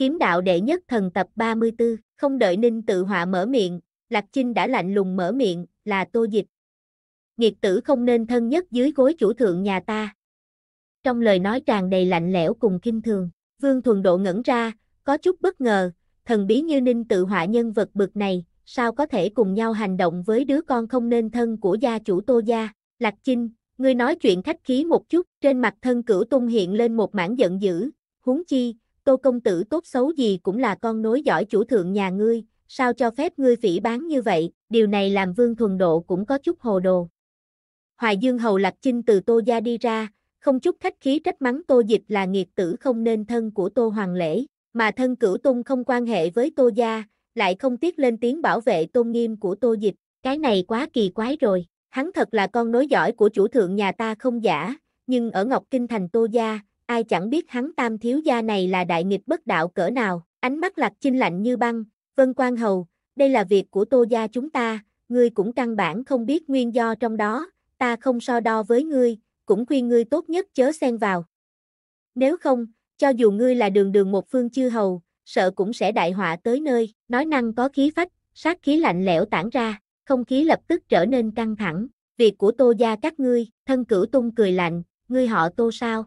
Kiếm đạo đệ nhất thần tập 34, không đợi Ninh tự họa mở miệng, Lạc Chinh đã lạnh lùng mở miệng, là tô dịch. Nghiệt tử không nên thân nhất dưới gối chủ thượng nhà ta. Trong lời nói tràn đầy lạnh lẽo cùng kinh thường, Vương Thuần Độ ngẩn ra, có chút bất ngờ, thần bí như Ninh tự họa nhân vật bực này, sao có thể cùng nhau hành động với đứa con không nên thân của gia chủ tô gia, Lạc Chinh, ngươi nói chuyện khách khí một chút, trên mặt thân cửu tung hiện lên một mảng giận dữ, huống chi, Tô công tử tốt xấu gì cũng là con nối giỏi chủ thượng nhà ngươi, sao cho phép ngươi phỉ bán như vậy, điều này làm vương thuần độ cũng có chút hồ đồ. Hoài Dương Hầu Lạc Chinh từ Tô Gia đi ra, không chút khách khí trách mắng Tô Dịch là nghiệt tử không nên thân của Tô Hoàng Lễ, mà thân cửu tung không quan hệ với Tô Gia, lại không tiếc lên tiếng bảo vệ tôn nghiêm của Tô Dịch, cái này quá kỳ quái rồi, hắn thật là con nối giỏi của chủ thượng nhà ta không giả, nhưng ở Ngọc Kinh Thành Tô Gia, ai chẳng biết hắn tam thiếu gia này là đại nghịch bất đạo cỡ nào, ánh mắt lạc chinh lạnh như băng, vân quan hầu, đây là việc của tô gia chúng ta, ngươi cũng căn bản không biết nguyên do trong đó, ta không so đo với ngươi, cũng khuyên ngươi tốt nhất chớ xen vào. Nếu không, cho dù ngươi là đường đường một phương chư hầu, sợ cũng sẽ đại họa tới nơi, nói năng có khí phách, sát khí lạnh lẽo tản ra, không khí lập tức trở nên căng thẳng, việc của tô gia các ngươi, thân cửu tung cười lạnh, ngươi họ tô sao,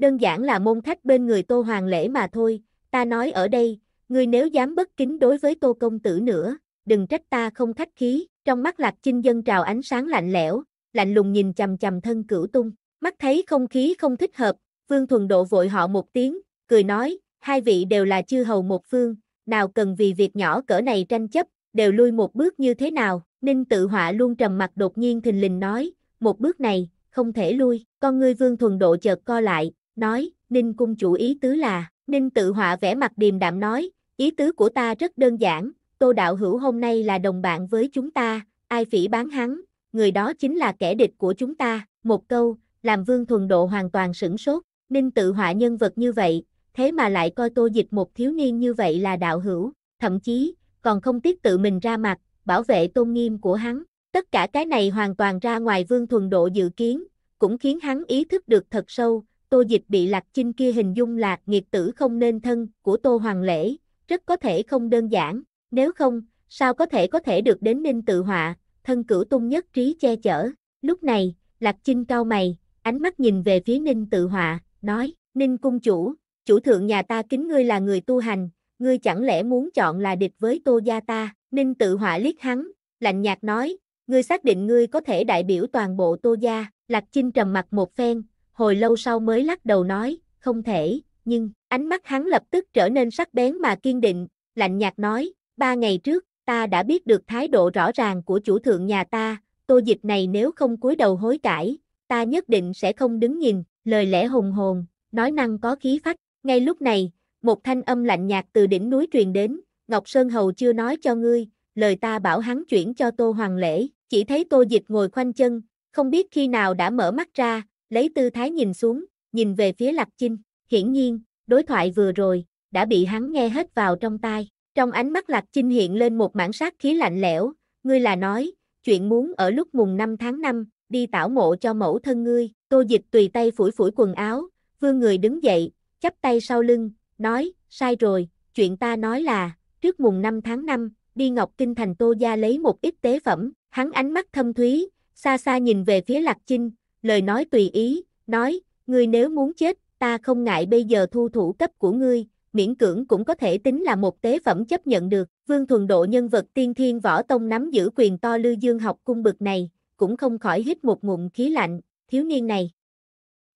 đơn giản là môn khách bên người Tô Hoàng Lễ mà thôi, ta nói ở đây, ngươi nếu dám bất kính đối với Tô Công Tử nữa, đừng trách ta không khách khí, trong mắt Lạc Chinh Dân trào ánh sáng lạnh lẽo, lạnh lùng nhìn chầm chầm thân cửu tung, mắt thấy không khí không thích hợp, Vương Thuần Độ vội họ một tiếng, cười nói, hai vị đều là chư hầu một phương, nào cần vì việc nhỏ cỡ này tranh chấp, đều lui một bước như thế nào, Ninh tự họa luôn trầm mặt đột nhiên thình lình nói, một bước này, không thể lui, con ngươi Vương Thuần Độ chợt co lại, nói, Ninh cung chủ ý tứ là, Ninh tự họa vẽ mặt điềm đạm nói, ý tứ của ta rất đơn giản, Tô Đạo Hữu hôm nay là đồng bạn với chúng ta, ai phỉ bán hắn, người đó chính là kẻ địch của chúng ta, một câu, làm Vương Thuần Độ hoàn toàn sửng sốt, Ninh tự họa nhân vật như vậy, thế mà lại coi Tô Dịch một thiếu niên như vậy là đạo hữu, thậm chí, còn không tiếc tự mình ra mặt, bảo vệ tôn nghiêm của hắn, tất cả cái này hoàn toàn ra ngoài Vương Thuần Độ dự kiến, cũng khiến hắn ý thức được thật sâu, Tô Dịch bị Lạc Chinh kia hình dung là nghiệt tử không nên thân của Tô Hoàng Lễ, rất có thể không đơn giản, nếu không, sao có thể có thể được đến Ninh Tự Họa, thân cửu tung nhất trí che chở. Lúc này, Lạc Chinh cao mày, ánh mắt nhìn về phía Ninh Tự Họa, nói, Ninh Cung Chủ, chủ thượng nhà ta kính ngươi là người tu hành, ngươi chẳng lẽ muốn chọn là địch với Tô Gia ta, Ninh Tự Họa liếc hắn, lạnh nhạt nói, ngươi xác định ngươi có thể đại biểu toàn bộ Tô Gia, Lạc Chinh trầm mặt một phen, hồi lâu sau mới lắc đầu nói, không thể, nhưng, ánh mắt hắn lập tức trở nên sắc bén mà kiên định, lạnh nhạt nói, ba ngày trước, ta đã biết được thái độ rõ ràng của chủ thượng nhà ta, tô dịch này nếu không cúi đầu hối cải, ta nhất định sẽ không đứng nhìn, lời lẽ hùng hồn, nói năng có khí phách, ngay lúc này, một thanh âm lạnh nhạt từ đỉnh núi truyền đến, Ngọc Sơn Hầu chưa nói cho ngươi, lời ta bảo hắn chuyển cho Tô Hoàng Lễ, chỉ thấy Tô Dịch ngồi khoanh chân, không biết khi nào đã mở mắt ra, lấy tư thái nhìn xuống, nhìn về phía Lạc Chinh, hiển nhiên, đối thoại vừa rồi, đã bị hắn nghe hết vào trong tai. Trong ánh mắt Lạc Chinh hiện lên một mảng sát khí lạnh lẽo, ngươi là nói, chuyện muốn ở lúc mùng 5 tháng 5, đi tảo mộ cho mẫu thân ngươi, tô dịch tùy tay phủi phủi quần áo, vương người đứng dậy, chắp tay sau lưng, nói, sai rồi, chuyện ta nói là, trước mùng 5 tháng 5, đi Ngọc Kinh thành tô gia lấy một ít tế phẩm, hắn ánh mắt thâm thúy, xa xa nhìn về phía Lạc Chinh, lời nói tùy ý, nói, ngươi nếu muốn chết, ta không ngại bây giờ thu thủ cấp của ngươi, miễn cưỡng cũng có thể tính là một tế phẩm chấp nhận được. Vương Thuần Độ nhân vật tiên thiên võ tông nắm giữ quyền to lư dương học cung bực này, cũng không khỏi hít một ngụm khí lạnh, thiếu niên này.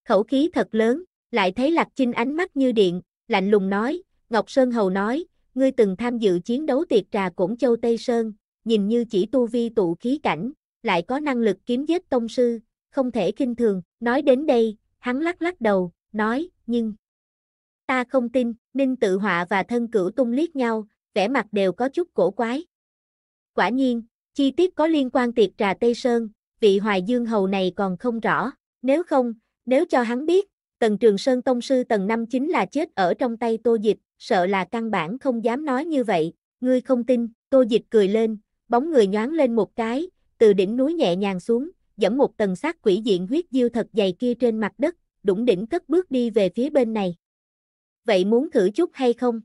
Khẩu khí thật lớn, lại thấy Lạc Chinh ánh mắt như điện, lạnh lùng nói, Ngọc Sơn Hầu nói, ngươi từng tham dự chiến đấu tiệc trà cổng châu Tây Sơn, nhìn như chỉ tu vi tụ khí cảnh, lại có năng lực kiếm giết tông sư, không thể kinh thường, nói đến đây, hắn lắc lắc đầu, nói, nhưng... Ta không tin, Ninh tự họa và thân cửu tung liếc nhau, vẻ mặt đều có chút cổ quái. Quả nhiên, chi tiết có liên quan tiệc trà Tây Sơn, vị Hoài Dương Hầu này còn không rõ, nếu không, nếu cho hắn biết, Tần Trường Sơn Tông Sư Tần Năm chính là chết ở trong tay Tô Dịch, sợ là căn bản không dám nói như vậy, ngươi không tin, Tô Dịch cười lên, bóng người nhoáng lên một cái, từ đỉnh núi nhẹ nhàng xuống, dẫm một tầng sát quỷ diện huyết diêu thật dày kia trên mặt đất, đủng đỉnh cất bước đi về phía bên này. Vậy muốn thử chút hay không?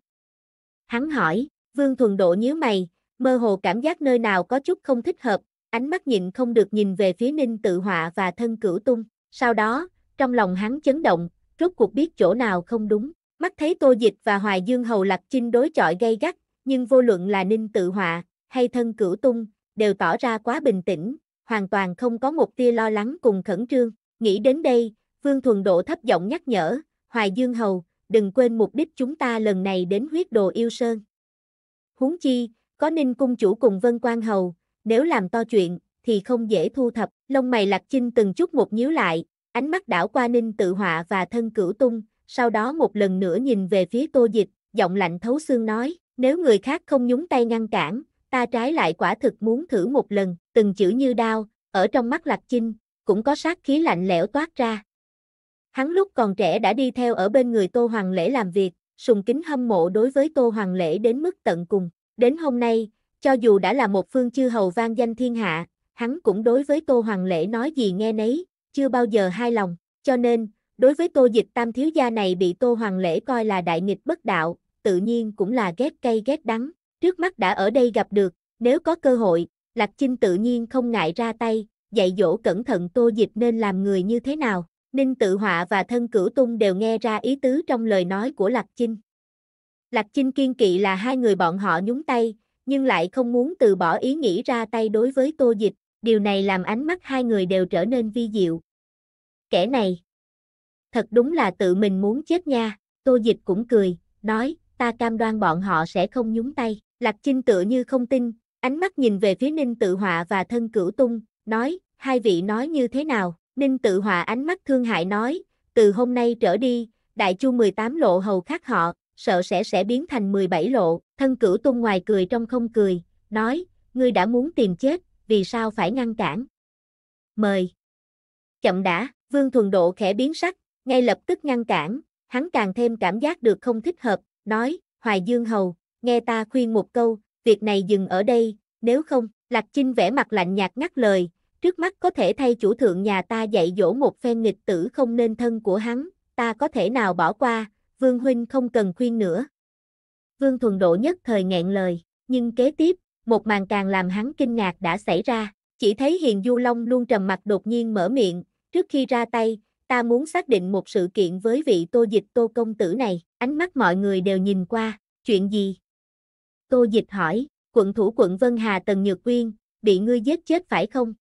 Hắn hỏi, Vương Thuần Độ nhíu mày, mơ hồ cảm giác nơi nào có chút không thích hợp, ánh mắt nhìn không được nhìn về phía Ninh Tự Họa và thân cửu tung, sau đó, trong lòng hắn chấn động, rốt cuộc biết chỗ nào không đúng, mắt thấy Tô Dịch và Hoài Dương Hầu Lạc Chinh đối chọi gay gắt, nhưng vô luận là Ninh Tự Họa, hay thân cửu tung, đều tỏ ra quá bình tĩnh, hoàn toàn không có một tia lo lắng cùng khẩn trương. Nghĩ đến đây, Vương Thuần Độ thấp giọng nhắc nhở, Hoài Dương Hầu, đừng quên mục đích chúng ta lần này đến huyết đồ yêu sơn. Huống chi, có Ninh Cung Chủ cùng Vân Quang Hầu, nếu làm to chuyện, thì không dễ thu thập. Lông mày lạc chinh từng chút một nhíu lại, ánh mắt đảo qua Ninh Tự Họa và thân cửu tung, sau đó một lần nữa nhìn về phía tô dịch, giọng lạnh thấu xương nói, nếu người khác không nhúng tay ngăn cản, ta trái lại quả thực muốn thử một lần, từng chữ như đao, ở trong mắt Lạc Chinh, cũng có sát khí lạnh lẽo toát ra. Hắn lúc còn trẻ đã đi theo ở bên người Tô Hoàng Lễ làm việc, sùng kính hâm mộ đối với Tô Hoàng Lễ đến mức tận cùng. Đến hôm nay, cho dù đã là một phương chư hầu vang danh thiên hạ, hắn cũng đối với Tô Hoàng Lễ nói gì nghe nấy, chưa bao giờ hai lòng. Cho nên, đối với Tô Dịch Tam Thiếu Gia này bị Tô Hoàng Lễ coi là đại nghịch bất đạo, tự nhiên cũng là ghét cay ghét đắng. Trước mắt đã ở đây gặp được, nếu có cơ hội, Lạc Chinh tự nhiên không ngại ra tay, dạy dỗ cẩn thận Tô Dịch nên làm người như thế nào. Ninh Tự Họa và Thân Cửu Tung đều nghe ra ý tứ trong lời nói của Lạc Chinh. Lạc Chinh kiên kỵ là hai người bọn họ nhúng tay, nhưng lại không muốn từ bỏ ý nghĩ ra tay đối với Tô Dịch, điều này làm ánh mắt hai người đều trở nên vi diệu. Kẻ này, thật đúng là tự mình muốn chết nha, Tô Dịch cũng cười, nói, ta cam đoan bọn họ sẽ không nhúng tay. Lạc Chinh tựa như không tin, Ánh mắt nhìn về phía Ninh Tự Họa và thân cửu tung, nói, hai vị nói như thế nào? Ninh Tự Họa ánh mắt thương hại nói, từ hôm nay trở đi, đại chu 18 lộ hầu khác họ, sợ sẽ sẽ biến thành 17 lộ, thân cửu tung ngoài cười trong không cười, nói, ngươi đã muốn tìm chết, vì sao phải ngăn cản? Mời! Chậm đã, Vương Thuần Độ khẽ biến sắc, ngay lập tức ngăn cản, hắn càng thêm cảm giác được không thích hợp, nói, Hoài Dương Hầu, nghe ta khuyên một câu, việc này dừng ở đây, nếu không, Lạc Chinh vẽ mặt lạnh nhạt ngắt lời, trước mắt có thể thay chủ thượng nhà ta dạy dỗ một phen nghịch tử không nên thân của hắn, ta có thể nào bỏ qua, Vương Huynh không cần khuyên nữa. Vương Thuần Độ nhất thời nghẹn lời, nhưng kế tiếp, một màn càng làm hắn kinh ngạc đã xảy ra, chỉ thấy Hiền Du Long luôn trầm mặt đột nhiên mở miệng, trước khi ra tay, ta muốn xác định một sự kiện với vị tô dịch tô công tử này, ánh mắt mọi người đều nhìn qua, chuyện gì? Tô Dịch hỏi, quận thủ quận Vân Hà Tần Nhược Quyên, bị ngươi giết chết phải không?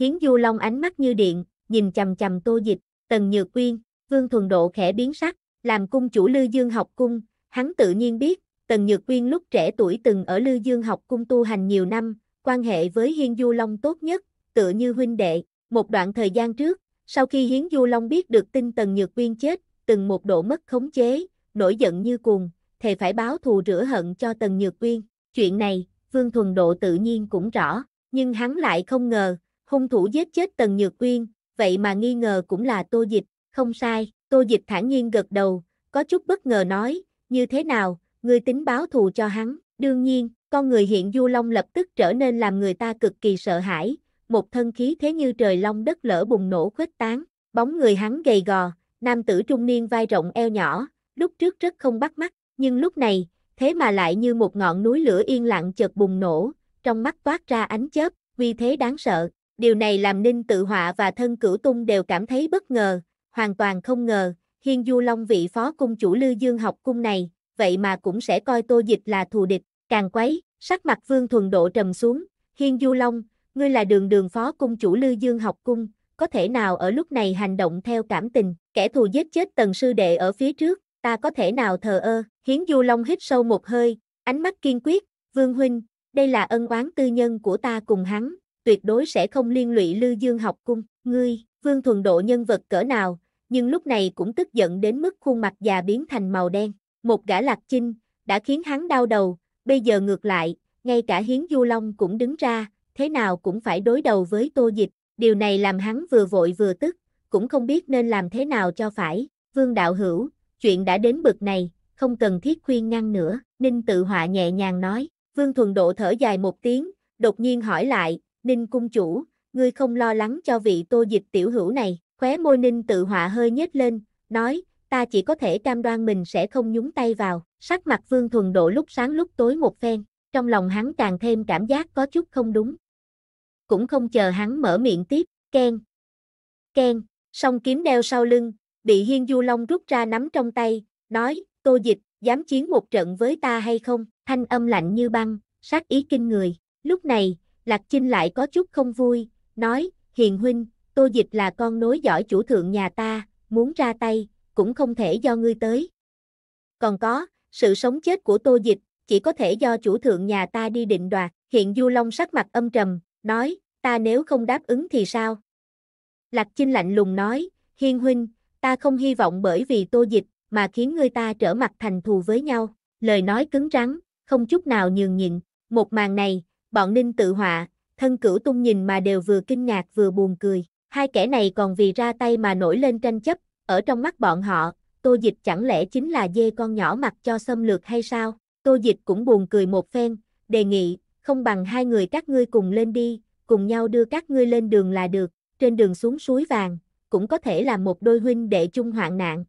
Hiến Du Long ánh mắt như điện, nhìn chầm chầm Tô Dịch, Tần Nhược Quyên, Vương Thuần Độ khẽ biến sắc, làm cung chủ Lư Dương học cung, hắn tự nhiên biết, Tần Nhược Quyên lúc trẻ tuổi từng ở Lư Dương học cung tu hành nhiều năm, quan hệ với hiến Du Long tốt nhất, tựa như huynh đệ, một đoạn thời gian trước, sau khi Hiến Du Long biết được tin Tần Nhược Quyên chết, từng một độ mất khống chế, nổi giận như cuồng, thề phải báo thù rửa hận cho Tần Nhược Uyên. Chuyện này, Vương Thuần Độ tự nhiên cũng rõ, nhưng hắn lại không ngờ, hung thủ giết chết Tần Nhược Uyên, vậy mà nghi ngờ cũng là Tô Dịch, không sai, Tô Dịch thản nhiên gật đầu, có chút bất ngờ nói, như thế nào, ngươi tính báo thù cho hắn, đương nhiên, con người hiện Du Long lập tức trở nên làm người ta cực kỳ sợ hãi, một thân khí thế như trời long đất lỡ bùng nổ khuếch tán, bóng người hắn gầy gò, nam tử trung niên vai rộng eo nhỏ, lúc trước rất không bắt mắt, nhưng lúc này, thế mà lại như một ngọn núi lửa yên lặng chợt bùng nổ, trong mắt toát ra ánh chớp, vì thế đáng sợ. Điều này làm Ninh Tự Họa và thân cửu tung đều cảm thấy bất ngờ, hoàn toàn không ngờ, Hiên Du Long vị phó cung chủ Lư Dương học cung này, vậy mà cũng sẽ coi Tô Dịch là thù địch, càng quấy, sắc mặt Vương Thuần Độ trầm xuống, Hiên Du Long, ngươi là đường đường phó cung chủ Lư Dương học cung, có thể nào ở lúc này hành động theo cảm tình, kẻ thù giết chết tần sư đệ ở phía trước, ta có thể nào thờ ơ, Hiến Du Long hít sâu một hơi, ánh mắt kiên quyết, Vương Huynh, đây là ân oán tư nhân của ta cùng hắn, tuyệt đối sẽ không liên lụy Lư Dương học cung, ngươi, Vương Thuần Độ nhân vật cỡ nào, nhưng lúc này cũng tức giận đến mức khuôn mặt già biến thành màu đen, một gã lạc chinh, đã khiến hắn đau đầu, bây giờ ngược lại, ngay cả Hiến Du Long cũng đứng ra, thế nào cũng phải đối đầu với tô dịch, điều này làm hắn vừa vội vừa tức, cũng không biết nên làm thế nào cho phải, Vương Đạo Hữu, chuyện đã đến bực này, không cần thiết khuyên ngăn nữa, Ninh tự họa nhẹ nhàng nói, Vương Thuần Độ thở dài một tiếng, đột nhiên hỏi lại, Ninh cung chủ, ngươi không lo lắng cho vị tô dịch tiểu hữu này, khóe môi Ninh tự họa hơi nhếch lên, nói, ta chỉ có thể cam đoan mình sẽ không nhúng tay vào, sắc mặt Vương Thuần Độ lúc sáng lúc tối một phen, trong lòng hắn càng thêm cảm giác có chút không đúng. Cũng không chờ hắn mở miệng tiếp, khen, khen, song kiếm đeo sau lưng, bị Hiên Du Long rút ra nắm trong tay, nói, tô dịch, dám chiến một trận với ta hay không, thanh âm lạnh như băng, sát ý kinh người, lúc này, Lạc Chinh lại có chút không vui, nói, hiền huynh, tô dịch là con nối giỏi chủ thượng nhà ta, muốn ra tay, cũng không thể do ngươi tới. Còn có, sự sống chết của tô dịch, chỉ có thể do chủ thượng nhà ta đi định đoạt, hiện Du Long sắc mặt âm trầm, nói, ta nếu không đáp ứng thì sao? Lạc Chinh lạnh lùng nói, hiên huynh, ta không hy vọng bởi vì tô dịch, mà khiến người ta trở mặt thành thù với nhau. Lời nói cứng rắn, không chút nào nhường nhịn. Một màn này, bọn ninh tự họa, thân cửu tung nhìn mà đều vừa kinh ngạc vừa buồn cười. Hai kẻ này còn vì ra tay mà nổi lên tranh chấp, ở trong mắt bọn họ, tô dịch chẳng lẽ chính là dê con nhỏ mặc cho xâm lược hay sao? Tô dịch cũng buồn cười một phen, đề nghị, không bằng hai người các ngươi cùng lên đi, cùng nhau đưa các ngươi lên đường là được, trên đường xuống suối vàng, cũng có thể là một đôi huynh đệ chung hoạn nạn.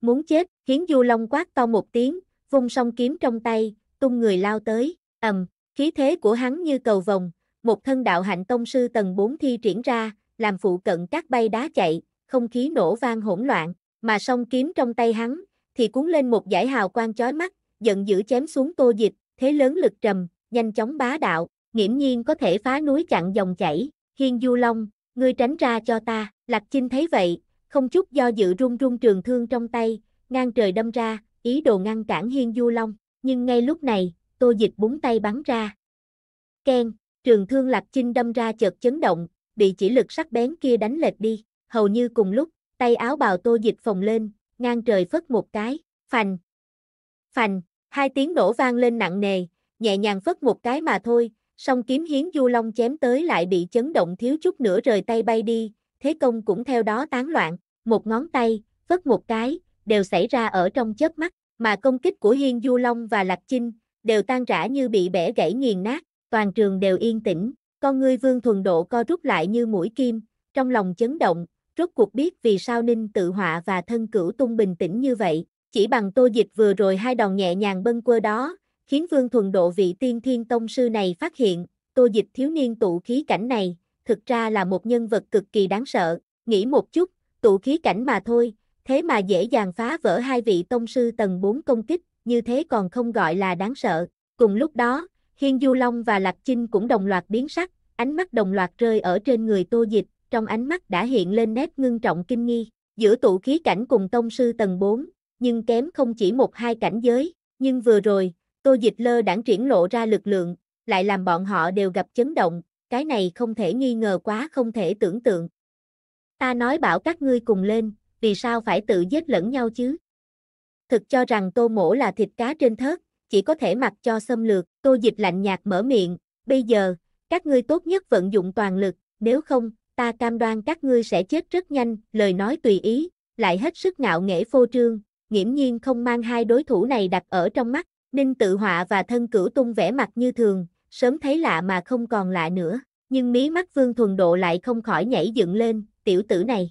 Muốn chết, Hiến Du Long quát to một tiếng, vung song kiếm trong tay, tung người lao tới, ầm, khí thế của hắn như cầu vồng, một thân đạo hạnh tông sư tầng 4 thi triển ra, làm phụ cận các bay đá chạy, không khí nổ vang hỗn loạn, mà song kiếm trong tay hắn, thì cuốn lên một giải hào quang chói mắt, giận dữ chém xuống tô dịch, thế lớn lực trầm, nhanh chóng bá đạo, nghiễm nhiên có thể phá núi chặn dòng chảy, hiên du long, ngươi tránh ra cho ta. Lạc Chinh thấy vậy, không chút do dự rung rung trường thương trong tay, ngang trời đâm ra, ý đồ ngăn cản Hiên Du Long, nhưng ngay lúc này, Tô Dịch búng tay bắn ra. Ken, trường thương Lạc Chinh đâm ra chợt chấn động, bị chỉ lực sắc bén kia đánh lệch đi, hầu như cùng lúc, tay áo bào Tô Dịch phồng lên, ngang trời phất một cái, phành. Phành, hai tiếng nổ vang lên nặng nề, nhẹ nhàng phất một cái mà thôi, song kiếm Hiên Du Long chém tới lại bị chấn động thiếu chút nữa rời tay bay đi, thế công cũng theo đó tán loạn, một ngón tay, phất một cái, đều xảy ra ở trong chớp mắt, mà công kích của Hiên Du Long và Lạc Chinh, đều tan rã như bị bẻ gãy nghiền nát, toàn trường đều yên tĩnh, con ngươi vương thuần độ co rút lại như mũi kim, trong lòng chấn động, rốt cuộc biết vì sao Ninh tự họa và thân cửu tung bình tĩnh như vậy, chỉ bằng tô dịch vừa rồi hai đòn nhẹ nhàng bâng quơ đó, khiến vương thuần độ vị tiên thiên tông sư này phát hiện, tô dịch thiếu niên tụ khí cảnh này, thực ra là một nhân vật cực kỳ đáng sợ, nghĩ một chút, tụ khí cảnh mà thôi, thế mà dễ dàng phá vỡ hai vị tông sư tầng 4 công kích, như thế còn không gọi là đáng sợ. Cùng lúc đó, Hiên Du Long và Lạc Chinh cũng đồng loạt biến sắc, ánh mắt đồng loạt rơi ở trên người Tô Dịch, trong ánh mắt đã hiện lên nét ngưng trọng kinh nghi. Giữa tụ khí cảnh cùng tông sư tầng 4, nhưng kém không chỉ một hai cảnh giới, nhưng vừa rồi, Tô Dịch lơ đãng triển lộ ra lực lượng, lại làm bọn họ đều gặp chấn động, cái này không thể nghi ngờ quá không thể tưởng tượng. Ta nói bảo các ngươi cùng lên, vì sao phải tự giết lẫn nhau chứ? Thực cho rằng tô mổ là thịt cá trên thớt, chỉ có thể mặc cho xâm lược, tô dịch lạnh nhạt mở miệng, bây giờ, các ngươi tốt nhất vận dụng toàn lực, nếu không, ta cam đoan các ngươi sẽ chết rất nhanh, lời nói tùy ý, lại hết sức ngạo nghễ phô trương, nghiễm nhiên không mang hai đối thủ này đặt ở trong mắt, Ninh tự họa và thân cửu tung vẻ mặt như thường, sớm thấy lạ mà không còn lạ nữa, nhưng mí mắt Vương Thuần Độ lại không khỏi nhảy dựng lên, tiểu tử này.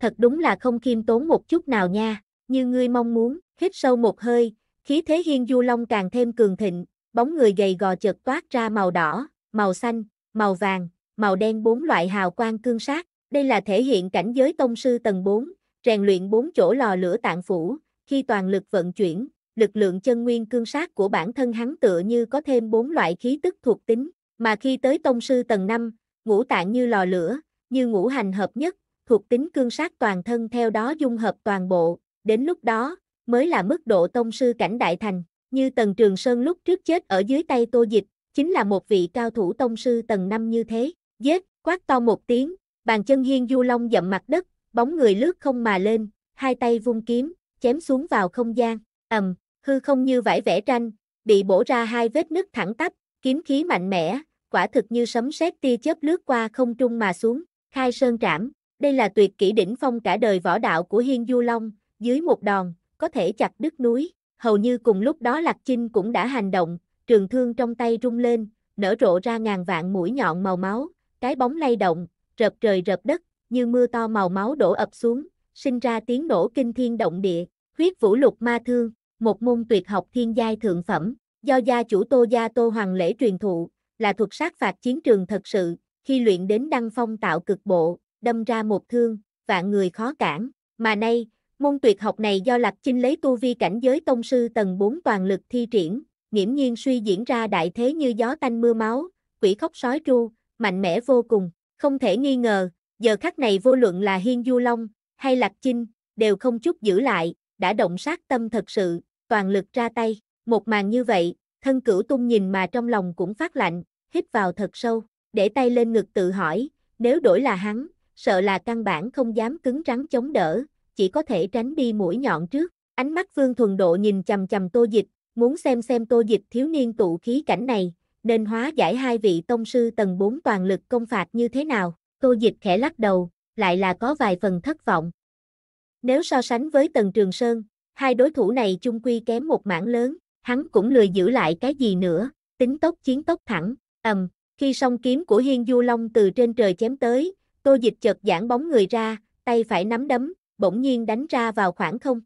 Thật đúng là không khiêm tốn một chút nào nha, như ngươi mong muốn, hít sâu một hơi, khí thế hiên du long càng thêm cường thịnh, bóng người gầy gò chợt toát ra màu đỏ, màu xanh, màu vàng, màu đen bốn loại hào quang cương sát, đây là thể hiện cảnh giới tông sư tầng 4, rèn luyện bốn chỗ lò lửa tạng phủ, khi toàn lực vận chuyển, lực lượng chân nguyên cương sát của bản thân hắn tựa như có thêm bốn loại khí tức thuộc tính, mà khi tới tông sư tầng 5, ngũ tạng như lò lửa, như ngũ hành hợp nhất, thuộc tính cương sát toàn thân theo đó dung hợp toàn bộ, đến lúc đó, mới là mức độ tông sư cảnh đại thành, như Tần Trường Sơn lúc trước chết ở dưới tay Tô Dịch, chính là một vị cao thủ tông sư tầng 5 như thế, giết, quát to một tiếng, bàn chân hiên du long dậm mặt đất, bóng người lướt không mà lên, hai tay vung kiếm, chém xuống vào không gian, ầm, hư không như vải vẽ tranh, bị bổ ra hai vết nứt thẳng tắp, kiếm khí mạnh mẽ, quả thực như sấm sét tia chớp lướt qua không trung mà xuống, khai sơn trảm, đây là tuyệt kỹ đỉnh phong cả đời võ đạo của Hiên Du Long, dưới một đòn, có thể chặt đứt núi, hầu như cùng lúc đó Lạc Chinh cũng đã hành động, trường thương trong tay rung lên, nở rộ ra ngàn vạn mũi nhọn màu máu, cái bóng lay động, rập trời rập đất, như mưa to màu máu đổ ập xuống, sinh ra tiếng nổ kinh thiên động địa, huyết vũ lục ma thương một môn tuyệt học thiên giai thượng phẩm, do gia chủ Tô Gia Tô Hoàng Lễ truyền thụ, là thuật sát phạt chiến trường thật sự, khi luyện đến đăng phong tạo cực bộ, đâm ra một thương, vạn người khó cản, mà nay, môn tuyệt học này do Lạc Chinh lấy tu vi cảnh giới tông sư tầng 4 toàn lực thi triển, nghiễm nhiên suy diễn ra đại thế như gió tanh mưa máu, quỷ khóc sói tru, mạnh mẽ vô cùng, không thể nghi ngờ, giờ khắc này vô luận là Hiên Du Long, hay Lạc Chinh, đều không chút giữ lại, đã động sát tâm thật sự, toàn lực ra tay, một màn như vậy, thân cửu tung nhìn mà trong lòng cũng phát lạnh, hít vào thật sâu, để tay lên ngực tự hỏi, nếu đổi là hắn, sợ là căn bản không dám cứng rắn chống đỡ, chỉ có thể tránh đi mũi nhọn trước. Ánh mắt phương Thuần Độ nhìn chầm chầm tô dịch, muốn xem xem tô dịch thiếu niên tụ khí cảnh này, nên hóa giải hai vị tông sư tầng 4 toàn lực công phạt như thế nào. Tô dịch khẽ lắc đầu, lại là có vài phần thất vọng. Nếu so sánh với tầng Trường Sơn, hai đối thủ này chung quy kém một mảng lớn, hắn cũng lười giữ lại cái gì nữa, tính tốc chiến tốc thẳng, ầm, khi song kiếm của Hiên Du Long từ trên trời chém tới, Tô Dịch chợt giãn bóng người ra, tay phải nắm đấm, bỗng nhiên đánh ra vào khoảng không.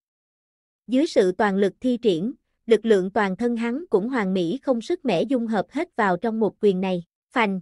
Dưới sự toàn lực thi triển, lực lượng toàn thân hắn cũng hoàn mỹ không sức mẻ dung hợp hết vào trong một quyền này, phành.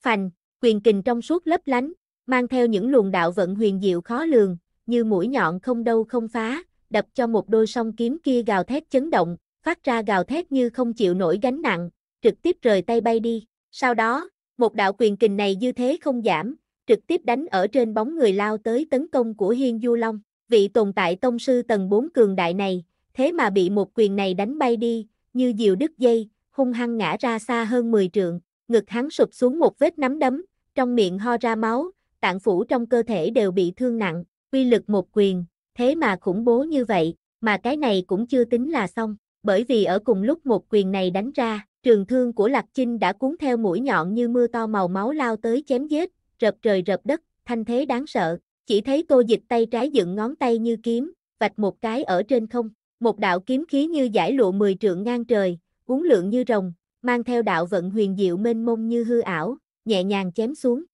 Phành, quyền kình trong suốt lấp lánh, mang theo những luồng đạo vận huyền diệu khó lường, như mũi nhọn không đâu không phá, đập cho một đôi song kiếm kia gào thét chấn động, phát ra gào thét như không chịu nổi gánh nặng, trực tiếp rời tay bay đi. Sau đó, một đạo quyền kình này dư thế không giảm, trực tiếp đánh ở trên bóng người lao tới tấn công của Hiên Du Long. Vị tồn tại tông sư tầng 4 cường đại này, thế mà bị một quyền này đánh bay đi, như diều đứt dây, hung hăng ngã ra xa hơn 10 trượng, ngực hắn sụp xuống một vết nắm đấm, trong miệng ho ra máu, tạng phủ trong cơ thể đều bị thương nặng, uy lực một quyền, thế mà khủng bố như vậy, mà cái này cũng chưa tính là xong, bởi vì ở cùng lúc một quyền này đánh ra, trường thương của Lạc Chinh đã cuốn theo mũi nhọn như mưa to màu máu lao tới chém giết, rập trời rập đất, thanh thế đáng sợ, chỉ thấy Tô Dịch tay trái dựng ngón tay như kiếm, vạch một cái ở trên không, một đạo kiếm khí như giải lụa mười trượng ngang trời, uốn lượng như rồng, mang theo đạo vận huyền diệu mênh mông như hư ảo, nhẹ nhàng chém xuống.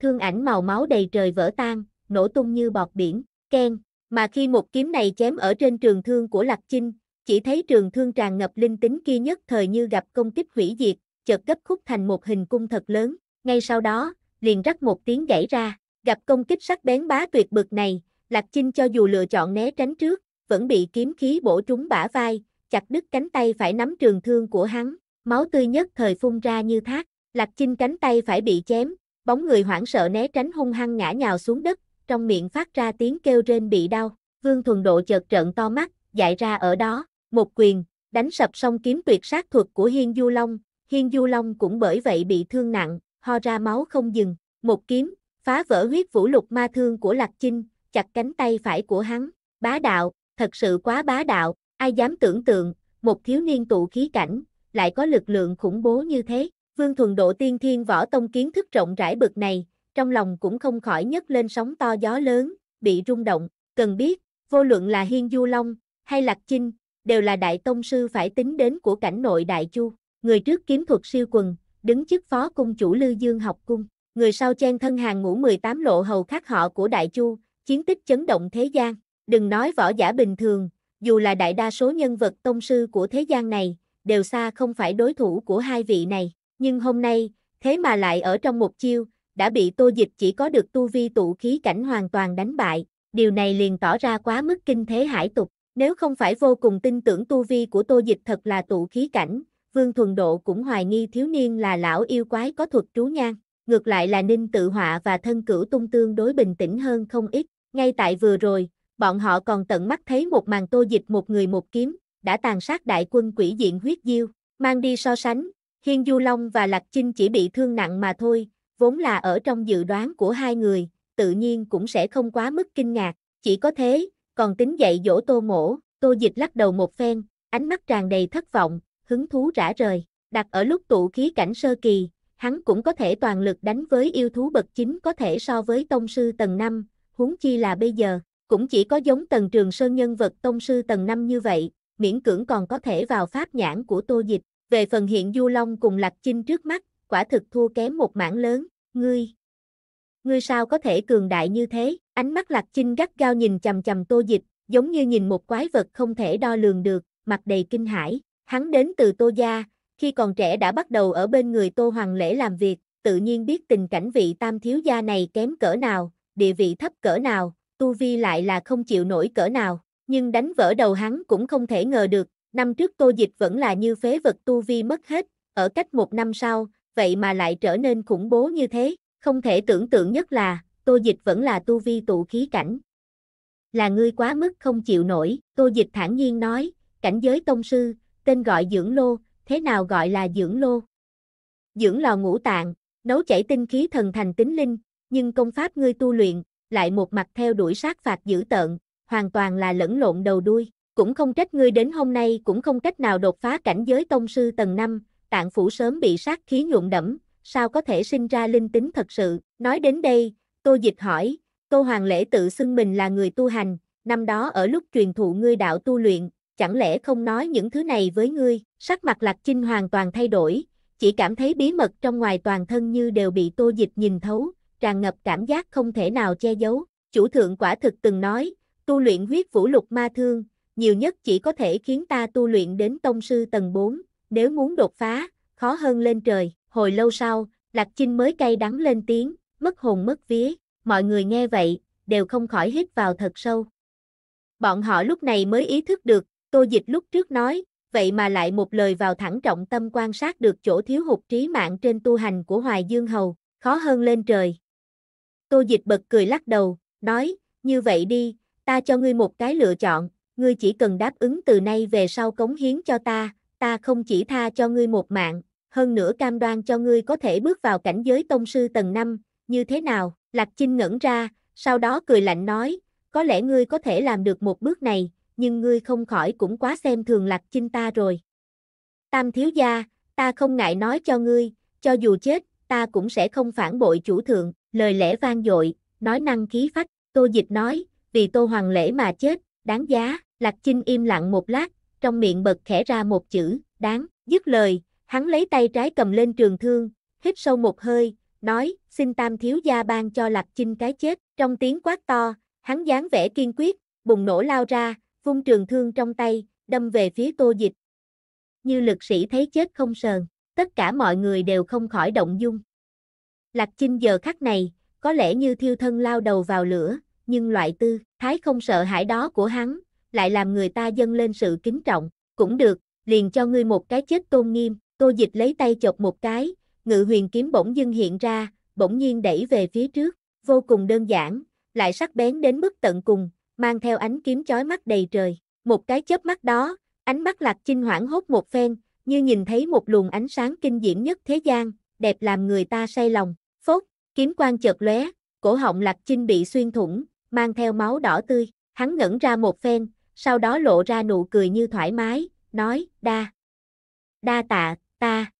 Thương ảnh màu máu đầy trời vỡ tan, nổ tung như bọt biển. Ken, mà khi một kiếm này chém ở trên trường thương của Lạc Chinh, chỉ thấy trường thương tràn ngập linh tính kia nhất thời như gặp công kích hủy diệt, chợt gấp khúc thành một hình cung thật lớn, ngay sau đó, liền rắc một tiếng gãy ra, gặp công kích sắc bén bá tuyệt bực này, Lạc Chinh cho dù lựa chọn né tránh trước, vẫn bị kiếm khí bổ trúng bả vai, chặt đứt cánh tay phải nắm trường thương của hắn, máu tươi nhất thời phun ra như thác, Lạc Chinh cánh tay phải bị chém, bóng người hoảng sợ né tránh hung hăng ngã nhào xuống đất, trong miệng phát ra tiếng kêu rên bị đau, Vương Thuần Độ chợt trợn to mắt, dại ra ở đó, một quyền, đánh sập song kiếm tuyệt sát thuật của Hiên Du Long, Hiên Du Long cũng bởi vậy bị thương nặng, ho ra máu không dừng, một kiếm, phá vỡ huyết vũ lục ma thương của Lạc Chinh, chặt cánh tay phải của hắn, bá đạo, thật sự quá bá đạo, ai dám tưởng tượng, một thiếu niên tụ khí cảnh, lại có lực lượng khủng bố như thế. Vương Thuần Độ Tiên Thiên Võ Tông kiến thức rộng rãi bực này, trong lòng cũng không khỏi nhấc lên sóng to gió lớn, bị rung động, cần biết, vô luận là Hiên Du Long, hay Lạc Chinh, đều là đại tông sư phải tính đến của cảnh nội đại chu, người trước kiếm thuật siêu quần, đứng chức phó cung chủ Lư Dương học cung, người sau chen thân hàng ngũ 18 lộ hầu khác họ của đại chu, chiến tích chấn động thế gian, đừng nói võ giả bình thường, dù là đại đa số nhân vật tông sư của thế gian này, đều xa không phải đối thủ của hai vị này, nhưng hôm nay, thế mà lại ở trong một chiêu, đã bị Tô Dịch chỉ có được tu vi tụ khí cảnh hoàn toàn đánh bại, điều này liền tỏ ra quá mức kinh thế hải tục, nếu không phải vô cùng tin tưởng tu vi của Tô Dịch thật là tụ khí cảnh, Vương Thuần Độ cũng hoài nghi thiếu niên là lão yêu quái có thuật trú nhang, ngược lại là Ninh Tự Họa và thân cửu tung tương đối bình tĩnh hơn không ít, ngay tại vừa rồi, bọn họ còn tận mắt thấy một màn Tô Dịch một người một kiếm, đã tàn sát đại quân quỷ diện huyết diêu, mang đi so sánh, Hiên Du Long và Lạc Chinh chỉ bị thương nặng mà thôi, vốn là ở trong dự đoán của hai người, tự nhiên cũng sẽ không quá mức kinh ngạc, chỉ có thế, còn tính dậy dỗ tô mổ, tô dịch lắc đầu một phen, ánh mắt tràn đầy thất vọng, hứng thú rã rời, đặt ở lúc tụ khí cảnh sơ kỳ, hắn cũng có thể toàn lực đánh với yêu thú bậc chính có thể so với tông sư tầng 5, huống chi là bây giờ, cũng chỉ có giống tầng trường sơn nhân vật tông sư tầng 5 như vậy, miễn cưỡng còn có thể vào pháp nhãn của tô dịch, về phần hiện du long cùng lạc chinh trước mắt, quả thực thua kém một mảng lớn, ngươi. Ngươi sao có thể cường đại như thế? Ánh mắt Lạc Chinh gắt gao nhìn chằm chằm Tô Dịch, giống như nhìn một quái vật không thể đo lường được, mặt đầy kinh hãi. Hắn đến từ Tô gia, khi còn trẻ đã bắt đầu ở bên người Tô Hoàng Lễ làm việc, tự nhiên biết tình cảnh vị tam thiếu gia này kém cỡ nào, địa vị thấp cỡ nào, tu vi lại là không chịu nổi cỡ nào, nhưng đánh vỡ đầu hắn cũng không thể ngờ được, năm trước Tô Dịch vẫn là như phế vật tu vi mất hết, ở cách một năm sau, vậy mà lại trở nên khủng bố như thế, không thể tưởng tượng nhất là, tô dịch vẫn là tu vi tụ khí cảnh. Là ngươi quá mức không chịu nổi, tô dịch thản nhiên nói, cảnh giới tông sư, tên gọi dưỡng lô, thế nào gọi là dưỡng lô? Dưỡng lò ngũ tạng, nấu chảy tinh khí thần thành tính linh, nhưng công pháp ngươi tu luyện, lại một mặt theo đuổi sát phạt dữ tợn, hoàn toàn là lẫn lộn đầu đuôi, cũng không trách ngươi đến hôm nay cũng không cách nào đột phá cảnh giới tông sư tầng 5, tạng phủ sớm bị sát khí nhuộm đẫm, sao có thể sinh ra linh tính thật sự. Nói đến đây, Tô Dịch hỏi, Tô Hoàng Lễ tự xưng mình là người tu hành, năm đó ở lúc truyền thụ ngươi đạo tu luyện, chẳng lẽ không nói những thứ này với ngươi, sắc mặt Lạc Chinh hoàn toàn thay đổi, chỉ cảm thấy bí mật trong ngoài toàn thân như đều bị Tô Dịch nhìn thấu, tràn ngập cảm giác không thể nào che giấu. Chủ thượng quả thực từng nói, tu luyện huyết vũ lục ma thương, nhiều nhất chỉ có thể khiến ta tu luyện đến tông sư tầng 4, nếu muốn đột phá, khó hơn lên trời. Hồi lâu sau, Lạc Chinh mới cay đắng lên tiếng, mất hồn mất vía, mọi người nghe vậy, đều không khỏi hít vào thật sâu. Bọn họ lúc này mới ý thức được, Tô Dịch lúc trước nói, vậy mà lại một lời vào thẳng trọng tâm quan sát được chỗ thiếu hụt trí mạng trên tu hành của Hoài Dương Hầu, khó hơn lên trời. Tô Dịch bật cười lắc đầu, nói, như vậy đi, ta cho ngươi một cái lựa chọn, ngươi chỉ cần đáp ứng từ nay về sau cống hiến cho ta, ta không chỉ tha cho ngươi một mạng, hơn nữa cam đoan cho ngươi có thể bước vào cảnh giới tông sư tầng 5, như thế nào? Lạc Chinh ngẩn ra, sau đó cười lạnh nói, có lẽ ngươi có thể làm được một bước này, nhưng ngươi không khỏi cũng quá xem thường Lạc Chinh ta rồi. Tam thiếu gia, ta không ngại nói cho ngươi, cho dù chết, ta cũng sẽ không phản bội chủ thượng, lời lẽ vang dội, nói năng khí phách, Tô Dịch nói, vì Tô Hoàng Lễ mà chết, đáng giá, Lạc Chinh im lặng một lát, trong miệng bật khẽ ra một chữ, đáng, dứt lời, hắn lấy tay trái cầm lên trường thương, hít sâu một hơi, nói, xin tam thiếu gia ban cho lạc chinh cái chết, trong tiếng quát to, hắn dáng vẻ kiên quyết, bùng nổ lao ra, vung trường thương trong tay, đâm về phía tô dịch. Như lực sĩ thấy chết không sờn, tất cả mọi người đều không khỏi động dung. Lạc Chinh giờ khắc này, có lẽ như thiêu thân lao đầu vào lửa, nhưng loại tư, thái không sợ hãi đó của hắn, lại làm người ta dâng lên sự kính trọng, cũng được, liền cho ngươi một cái chết tôn nghiêm, tô dịch lấy tay chọc một cái, ngự huyền kiếm bỗng dưng hiện ra, bỗng nhiên đẩy về phía trước, vô cùng đơn giản, lại sắc bén đến mức tận cùng, mang theo ánh kiếm chói mắt đầy trời, một cái chớp mắt đó, ánh mắt lạc chinh hoảng hốt một phen, như nhìn thấy một luồng ánh sáng kinh diễm nhất thế gian, đẹp làm người ta say lòng, phốt, kiếm quang chợt lóe, cổ họng lạc chinh bị xuyên thủng, mang theo máu đỏ tươi, hắn ngẩn ra một phen, sau đó lộ ra nụ cười như thoải mái, nói, đa. Đa tạ, ta.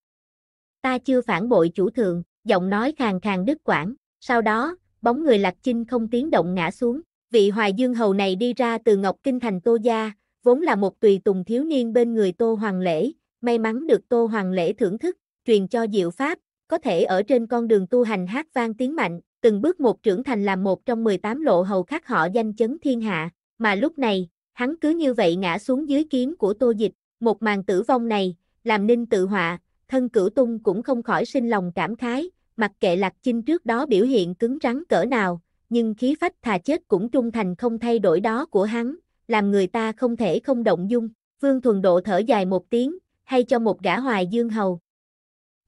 Ta chưa phản bội chủ thượng, giọng nói khàn khàn đứt quãng, sau đó, bóng người lạc chinh không tiếng động ngã xuống, vị hoài dương hầu này đi ra từ Ngọc Kinh thành Tô Gia, vốn là một tùy tùng thiếu niên bên người Tô Hoàng Lễ, may mắn được Tô Hoàng Lễ thưởng thức, truyền cho diệu pháp, có thể ở trên con đường tu hành hát vang tiếng mạnh, từng bước một trưởng thành làm một trong 18 lộ hầu khác họ danh chấn thiên hạ, mà lúc này, Hắn cứ như vậy ngã xuống dưới kiếm của tô dịch, một màn tử vong này, làm ninh tự họa, thân cửu tung cũng không khỏi sinh lòng cảm khái, mặc kệ lạc chinh trước đó biểu hiện cứng rắn cỡ nào, nhưng khí phách thà chết cũng trung thành không thay đổi đó của hắn, làm người ta không thể không động dung. Vương Thuần Độ thở dài một tiếng, hay cho một gã hoài dương hầu.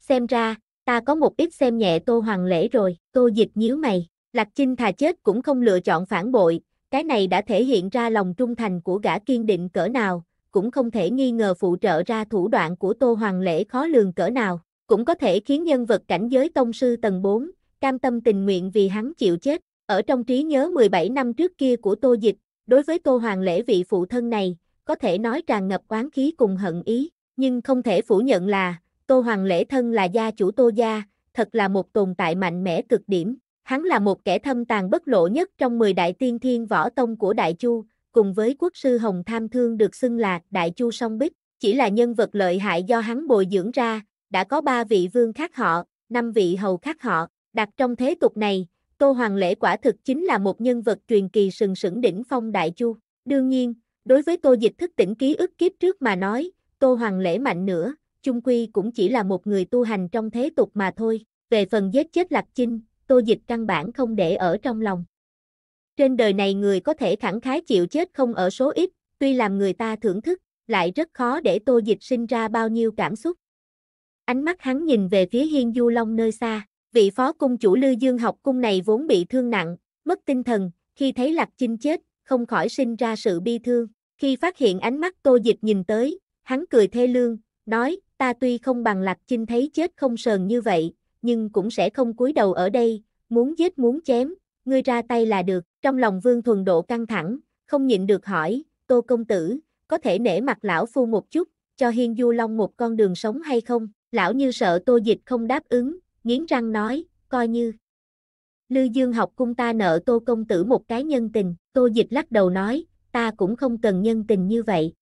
Xem ra, ta có một ít xem nhẹ Tô Hoàng Lễ rồi, Tô Dịch nhíu mày, Lạc Chinh thà chết cũng không lựa chọn phản bội, cái này đã thể hiện ra lòng trung thành của gã kiên định cỡ nào, cũng không thể nghi ngờ phụ trợ ra thủ đoạn của Tô Hoàng Lễ khó lường cỡ nào, cũng có thể khiến nhân vật cảnh giới tông sư tầng 4, cam tâm tình nguyện vì hắn chịu chết. Ở trong trí nhớ 17 năm trước kia của Tô Dịch, đối với Tô Hoàng Lễ vị phụ thân này, có thể nói tràn ngập oán khí cùng hận ý, nhưng không thể phủ nhận là, Tô Hoàng Lễ thân là gia chủ Tô Gia, thật là một tồn tại mạnh mẽ cực điểm. Hắn là một kẻ thâm tàn bất lộ nhất trong 10 đại tiên thiên võ tông của Đại Chu, cùng với quốc sư Hồng Tham Thương được xưng là Đại Chu Song Bích, chỉ là nhân vật lợi hại do hắn bồi dưỡng ra, đã có ba vị vương khác họ, năm vị hầu khác họ, đặt trong thế tục này, Tô Hoàng Lễ quả thực chính là một nhân vật truyền kỳ sừng sững đỉnh phong Đại Chu. Đương nhiên, đối với Tô Dịch thức tỉnh ký ức kiếp trước mà nói, Tô Hoàng Lễ mạnh nữa, chung quy cũng chỉ là một người tu hành trong thế tục mà thôi. Về phần giết chết Lạc Chinh, tô dịch căn bản không để ở trong lòng. Trên đời này người có thể khẳng khái chịu chết không ở số ít, tuy làm người ta thưởng thức, lại rất khó để tô dịch sinh ra bao nhiêu cảm xúc. Ánh mắt hắn nhìn về phía hiên du long nơi xa, vị phó cung chủ Lư Dương học cung này vốn bị thương nặng, mất tinh thần, khi thấy lạc chinh chết, không khỏi sinh ra sự bi thương. Khi phát hiện ánh mắt tô dịch nhìn tới, hắn cười thê lương, nói, ta tuy không bằng lạc chinh thấy chết không sờn như vậy, nhưng cũng sẽ không cúi đầu ở đây, muốn giết muốn chém, ngươi ra tay là được. Trong lòng Vương Thuần Độ căng thẳng, không nhịn được hỏi, Tô Công Tử, có thể nể mặt lão phu một chút, cho Hiên Du Long một con đường sống hay không? Lão như sợ Tô Dịch không đáp ứng, nghiến răng nói, coi như. Lư Dương học cung ta nợ Tô Công Tử một cái nhân tình, Tô Dịch lắc đầu nói, ta cũng không cần nhân tình như vậy.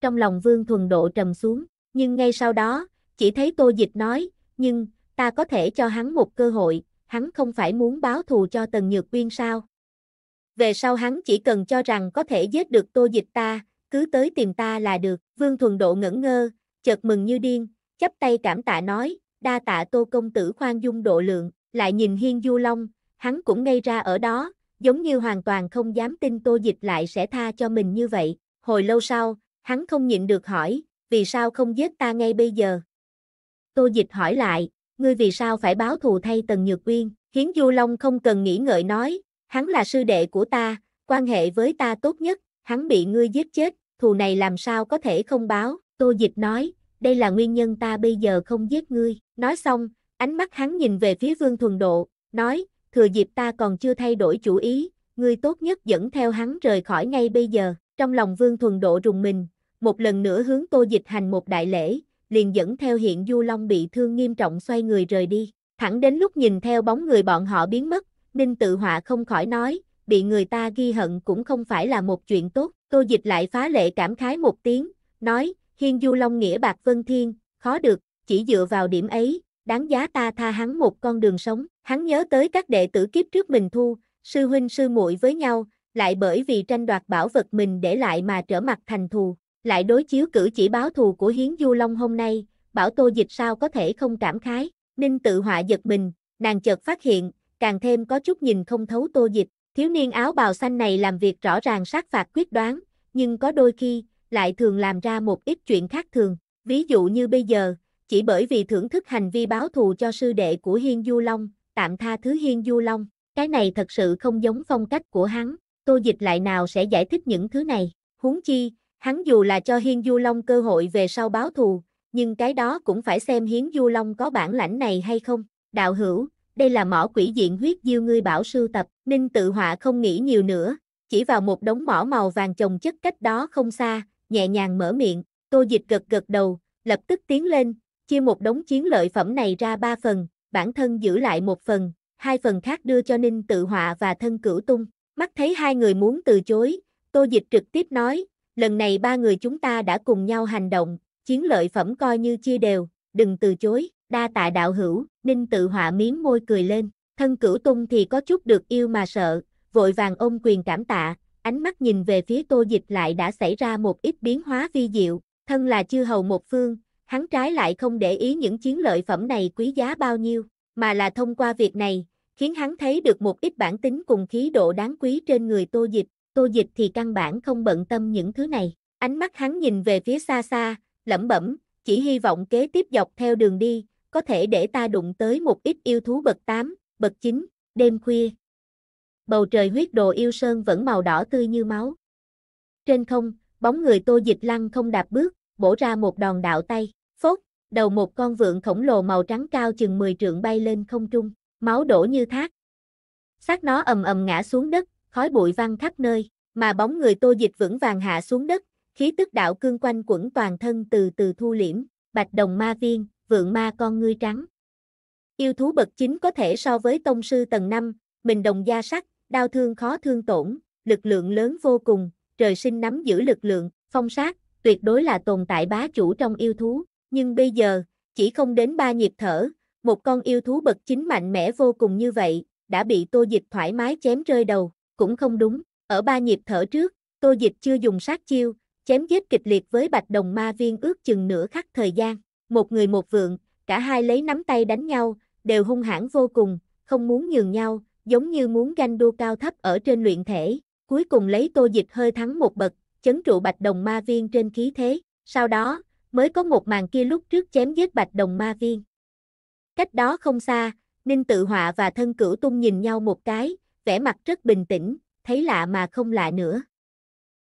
Trong lòng Vương Thuần Độ trầm xuống, nhưng ngay sau đó, chỉ thấy Tô Dịch nói, nhưng, ta có thể cho hắn một cơ hội, hắn không phải muốn báo thù cho Tần Nhược Uyên sao? Về sau hắn chỉ cần cho rằng có thể giết được tô dịch ta, cứ tới tìm ta là được. Vương Thuần Độ ngẩn ngơ, chợt mừng như điên, chắp tay cảm tạ nói, đa tạ tô công tử khoan dung độ lượng, lại nhìn Hiên Du Long, hắn cũng ngây ra ở đó, giống như hoàn toàn không dám tin tô dịch lại sẽ tha cho mình như vậy. Hồi lâu sau, hắn không nhịn được hỏi, vì sao không giết ta ngay bây giờ? Tô dịch hỏi lại, ngươi vì sao phải báo thù thay Tần Nhược Uyên? Hiến Du Long không cần nghĩ ngợi nói, hắn là sư đệ của ta, quan hệ với ta tốt nhất, hắn bị ngươi giết chết, thù này làm sao có thể không báo? Tô Dịch nói, đây là nguyên nhân ta bây giờ không giết ngươi. Nói xong, ánh mắt hắn nhìn về phía Vương Thuần Độ, nói, thừa dịp ta còn chưa thay đổi chủ ý, ngươi tốt nhất dẫn theo hắn rời khỏi ngay bây giờ. Trong lòng Vương Thuần Độ rùng mình, một lần nữa hướng Tô Dịch hành một đại lễ, liền dẫn theo hiện Du Long bị thương nghiêm trọng xoay người rời đi. Thẳng đến lúc nhìn theo bóng người bọn họ biến mất, Ninh tự họa không khỏi nói, bị người ta ghi hận cũng không phải là một chuyện tốt. Tô dịch lại phá lệ cảm khái một tiếng, nói, Hiên Du Long nghĩa bạc vân thiên, khó được, chỉ dựa vào điểm ấy, đáng giá ta tha hắn một con đường sống. Hắn nhớ tới các đệ tử kiếp trước mình thu, sư huynh sư muội với nhau, lại bởi vì tranh đoạt bảo vật mình để lại mà trở mặt thành thù lại đối chiếu cử chỉ báo thù của Hiến Du Long hôm nay, bảo Tô Dịch sao có thể không cảm khái, Ninh tự họa giật mình, nàng chợt phát hiện, càng thêm có chút nhìn không thấu Tô Dịch, thiếu niên áo bào xanh này làm việc rõ ràng sát phạt quyết đoán, nhưng có đôi khi, lại thường làm ra một ít chuyện khác thường, ví dụ như bây giờ, chỉ bởi vì thưởng thức hành vi báo thù cho sư đệ của Hiên Du Long, tạm tha thứ Hiên Du Long, cái này thật sự không giống phong cách của hắn, Tô Dịch lại nào sẽ giải thích những thứ này, huống chi, Hắn dù là cho Hiên Du Long cơ hội về sau báo thù, nhưng cái đó cũng phải xem Hiến Du Long có bản lãnh này hay không. Đạo hữu, đây là mỏ quỷ diện huyết diêu ngươi bảo sưu tập, Ninh tự họa không nghĩ nhiều nữa, chỉ vào một đống mỏ màu vàng chồng chất cách đó không xa, nhẹ nhàng mở miệng, tô dịch gật gật đầu, lập tức tiến lên, chia một đống chiến lợi phẩm này ra ba phần, bản thân giữ lại một phần, hai phần khác đưa cho Ninh tự họa và thân cửu tung. Mắt thấy hai người muốn từ chối, tô dịch trực tiếp nói, lần này ba người chúng ta đã cùng nhau hành động, chiến lợi phẩm coi như chia đều, đừng từ chối, đa tạ đạo hữu, Ninh tự họa miếng môi cười lên, thân cửu tung thì có chút được yêu mà sợ, vội vàng ôm quyền cảm tạ, ánh mắt nhìn về phía tô dịch lại đã xảy ra một ít biến hóa vi diệu, thân là chư hầu một phương, hắn trái lại không để ý những chiến lợi phẩm này quý giá bao nhiêu, mà là thông qua việc này, khiến hắn thấy được một ít bản tính cùng khí độ đáng quý trên người tô dịch, Tô Dịch thì căn bản không bận tâm những thứ này. Ánh mắt hắn nhìn về phía xa xa, lẩm bẩm, chỉ hy vọng kế tiếp dọc theo đường đi, có thể để ta đụng tới một ít yêu thú bậc 8, bậc 9, đêm khuya. Bầu trời huyết đồ yêu sơn vẫn màu đỏ tươi như máu. Trên không, bóng người Tô Dịch lăng không đạp bước, bổ ra một đòn đạo tay, phốt, đầu một con vượn khổng lồ màu trắng cao chừng 10 trượng bay lên không trung, máu đổ như thác. Xác nó ầm ầm ngã xuống đất, khói bụi văng khắp nơi, mà bóng người Tô Dịch vững vàng hạ xuống đất, khí tức đạo cương quanh quẩn toàn thân từ từ thu liễm, Bạch Đồng Ma Viên, vượng ma con ngươi trắng. Yêu thú bậc chính có thể so với tông sư tầng 5, mình đồng gia sắc, đau thương khó thương tổn, lực lượng lớn vô cùng, trời sinh nắm giữ lực lượng, phong sát, tuyệt đối là tồn tại bá chủ trong yêu thú, nhưng bây giờ, chỉ không đến ba nhịp thở, một con yêu thú bậc chính mạnh mẽ vô cùng như vậy, đã bị tô dịch thoải mái chém rơi đầu cũng không đúng, ở ba nhịp thở trước, Tô Dịch chưa dùng sát chiêu, chém giết kịch liệt với Bạch Đồng Ma Viên ước chừng nửa khắc thời gian, một người một vượng, cả hai lấy nắm tay đánh nhau, đều hung hãn vô cùng, không muốn nhường nhau, giống như muốn ganh đua cao thấp ở trên luyện thể, cuối cùng lấy Tô Dịch hơi thắng một bậc, chấn trụ Bạch Đồng Ma Viên trên khí thế, sau đó, mới có một màn kia lúc trước chém giết Bạch Đồng Ma Viên. Cách đó không xa, Ninh Tự Họa và Thân Cửu Tung nhìn nhau một cái, vẻ mặt rất bình tĩnh, thấy lạ mà không lạ nữa.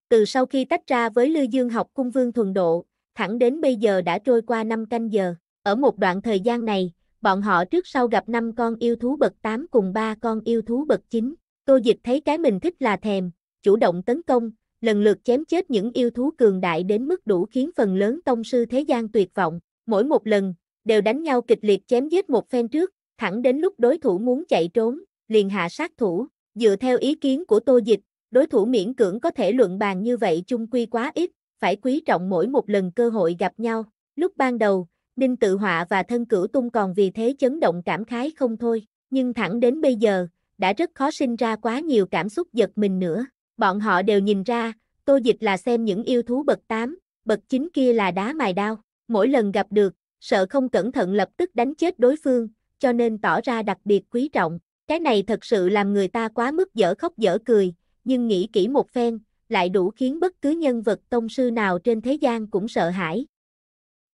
Từ sau khi tách ra với Lư Dương học cung vương thuần độ, thẳng đến bây giờ đã trôi qua năm canh giờ. Ở một đoạn thời gian này, bọn họ trước sau gặp năm con yêu thú bậc 8 cùng ba con yêu thú bậc 9. Tô Dịch thấy cái mình thích là thèm, chủ động tấn công, lần lượt chém chết những yêu thú cường đại đến mức đủ khiến phần lớn tông sư thế gian tuyệt vọng. Mỗi một lần, đều đánh nhau kịch liệt chém giết một phen trước, thẳng đến lúc đối thủ muốn chạy trốn, liền hạ sát thủ, dựa theo ý kiến của Tô Dịch, đối thủ miễn cưỡng có thể luận bàn như vậy chung quy quá ít, phải quý trọng mỗi một lần cơ hội gặp nhau. Lúc ban đầu, Ninh Tự Họa và thân cửu tung còn vì thế chấn động cảm khái không thôi, nhưng thẳng đến bây giờ, đã rất khó sinh ra quá nhiều cảm xúc giật mình nữa. Bọn họ đều nhìn ra, Tô Dịch là xem những yêu thú bậc 8, bậc 9 kia là đá mài đao, mỗi lần gặp được, sợ không cẩn thận lập tức đánh chết đối phương, cho nên tỏ ra đặc biệt quý trọng. Cái này thật sự làm người ta quá mức dở khóc dở cười, nhưng nghĩ kỹ một phen, lại đủ khiến bất cứ nhân vật tông sư nào trên thế gian cũng sợ hãi.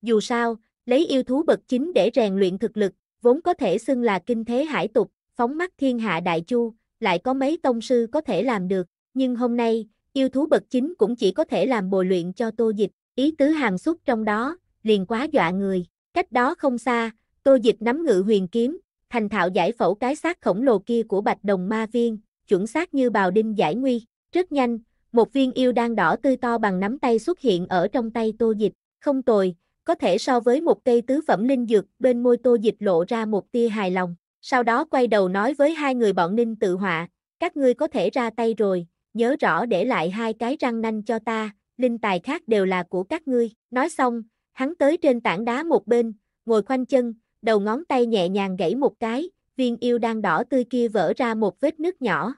Dù sao, lấy yêu thú bậc chính để rèn luyện thực lực, vốn có thể xưng là kinh thế hải tục, phóng mắt thiên hạ đại chu, lại có mấy tông sư có thể làm được, nhưng hôm nay, yêu thú bậc chính cũng chỉ có thể làm bồi luyện cho tô dịch, ý tứ hàng xúc trong đó, liền quá dọa người. Cách đó không xa, tô dịch nắm ngự huyền kiếm, thành thạo giải phẫu cái xác khổng lồ kia của bạch đồng ma viên, chuẩn xác như bào đinh giải nguy. Rất nhanh, một viên yêu đan đỏ tươi to bằng nắm tay xuất hiện ở trong tay tô dịch, không tồi, có thể so với một cây tứ phẩm linh dược bên môi tô dịch lộ ra một tia hài lòng. Sau đó quay đầu nói với hai người bọn ninh tự họa, các ngươi có thể ra tay rồi, nhớ rõ để lại hai cái răng nanh cho ta, linh tài khác đều là của các ngươi. Nói xong, hắn tới trên tảng đá một bên, ngồi khoanh chân, đầu ngón tay nhẹ nhàng gãy một cái, viên yêu đang đỏ tươi kia vỡ ra một vết nước nhỏ.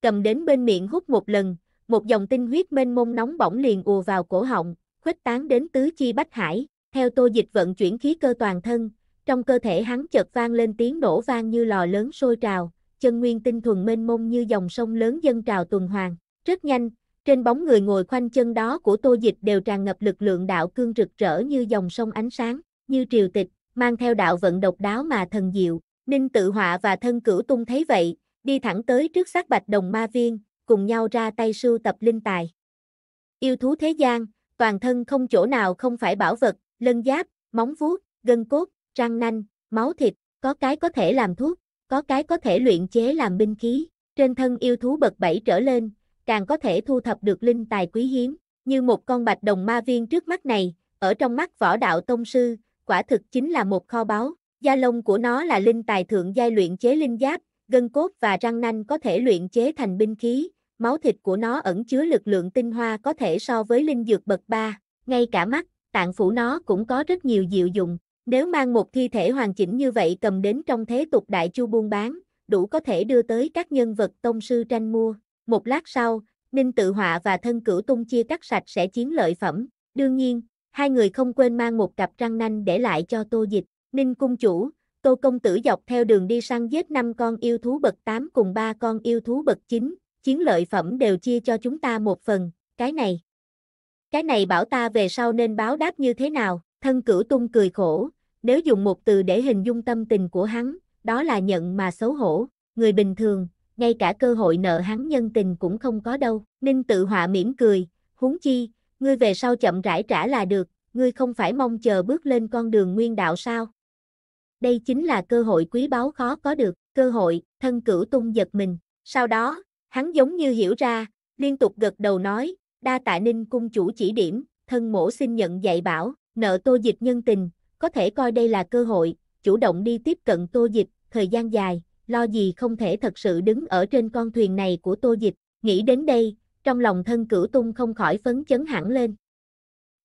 Cầm đến bên miệng hút một lần, một dòng tinh huyết mênh mông nóng bỏng liền ùa vào cổ họng, khuếch tán đến tứ chi bách hải, theo tô dịch vận chuyển khí cơ toàn thân, trong cơ thể hắn chợt vang lên tiếng nổ vang như lò lớn sôi trào, chân nguyên tinh thuần mênh mông như dòng sông lớn dân trào tuần hoàn, rất nhanh, trên bóng người ngồi khoanh chân đó của tô dịch đều tràn ngập lực lượng đạo cương rực rỡ như dòng sông ánh sáng, như triều tịch, mang theo đạo vận độc đáo mà thần diệu, Ninh tự họa và thân cửu tung thấy vậy, đi thẳng tới trước xác bạch đồng ma viên, cùng nhau ra tay sưu tập linh tài. Yêu thú thế gian, toàn thân không chỗ nào không phải bảo vật, lân giáp, móng vuốt, gân cốt, răng nanh, máu thịt, có cái có thể làm thuốc, có cái có thể luyện chế làm binh khí, trên thân yêu thú bậc bảy trở lên, càng có thể thu thập được linh tài quý hiếm, như một con bạch đồng ma viên trước mắt này, ở trong mắt võ đạo tông sư, quả thực chính là một kho báu. Da lông của nó là linh tài thượng giai luyện chế linh giáp, gân cốt và răng nanh có thể luyện chế thành binh khí, máu thịt của nó ẩn chứa lực lượng tinh hoa có thể so với linh dược bậc ba. ngay cả mắt, tạng phủ nó cũng có rất nhiều diệu dụng. Nếu mang một thi thể hoàn chỉnh như vậy cầm đến trong thế tục đại chu buôn bán, đủ có thể đưa tới các nhân vật tông sư tranh mua. Một lát sau, Ninh Tự Họa và thân cửu tung chia cắt sạch sẽ chiến lợi phẩm. Đương nhiên, hai người không quên mang một cặp răng nanh để lại cho tô dịch, ninh cung chủ, tô công tử dọc theo đường đi săn giết năm con yêu thú bậc 8 cùng ba con yêu thú bậc 9, chiến lợi phẩm đều chia cho chúng ta một phần, cái này. Cái này bảo ta về sau nên báo đáp như thế nào, thân cửu tung cười khổ, nếu dùng một từ để hình dung tâm tình của hắn, đó là nhận mà xấu hổ, người bình thường, ngay cả cơ hội nợ hắn nhân tình cũng không có đâu, ninh tự họa mỉm cười, huống chi, ngươi về sau chậm rãi trả là được, ngươi không phải mong chờ bước lên con đường nguyên đạo sao? Đây chính là cơ hội quý báu khó có được, cơ hội, thân cửu tung giật mình, sau đó, hắn giống như hiểu ra, liên tục gật đầu nói, đa tạ ninh cung chủ chỉ điểm, thân mổ xin nhận dạy bảo, nợ tô dịch nhân tình, có thể coi đây là cơ hội, chủ động đi tiếp cận tô dịch, thời gian dài, lo gì không thể thật sự đứng ở trên con thuyền này của tô dịch, nghĩ đến đây, trong lòng thân cửu tung không khỏi phấn chấn hẳn lên.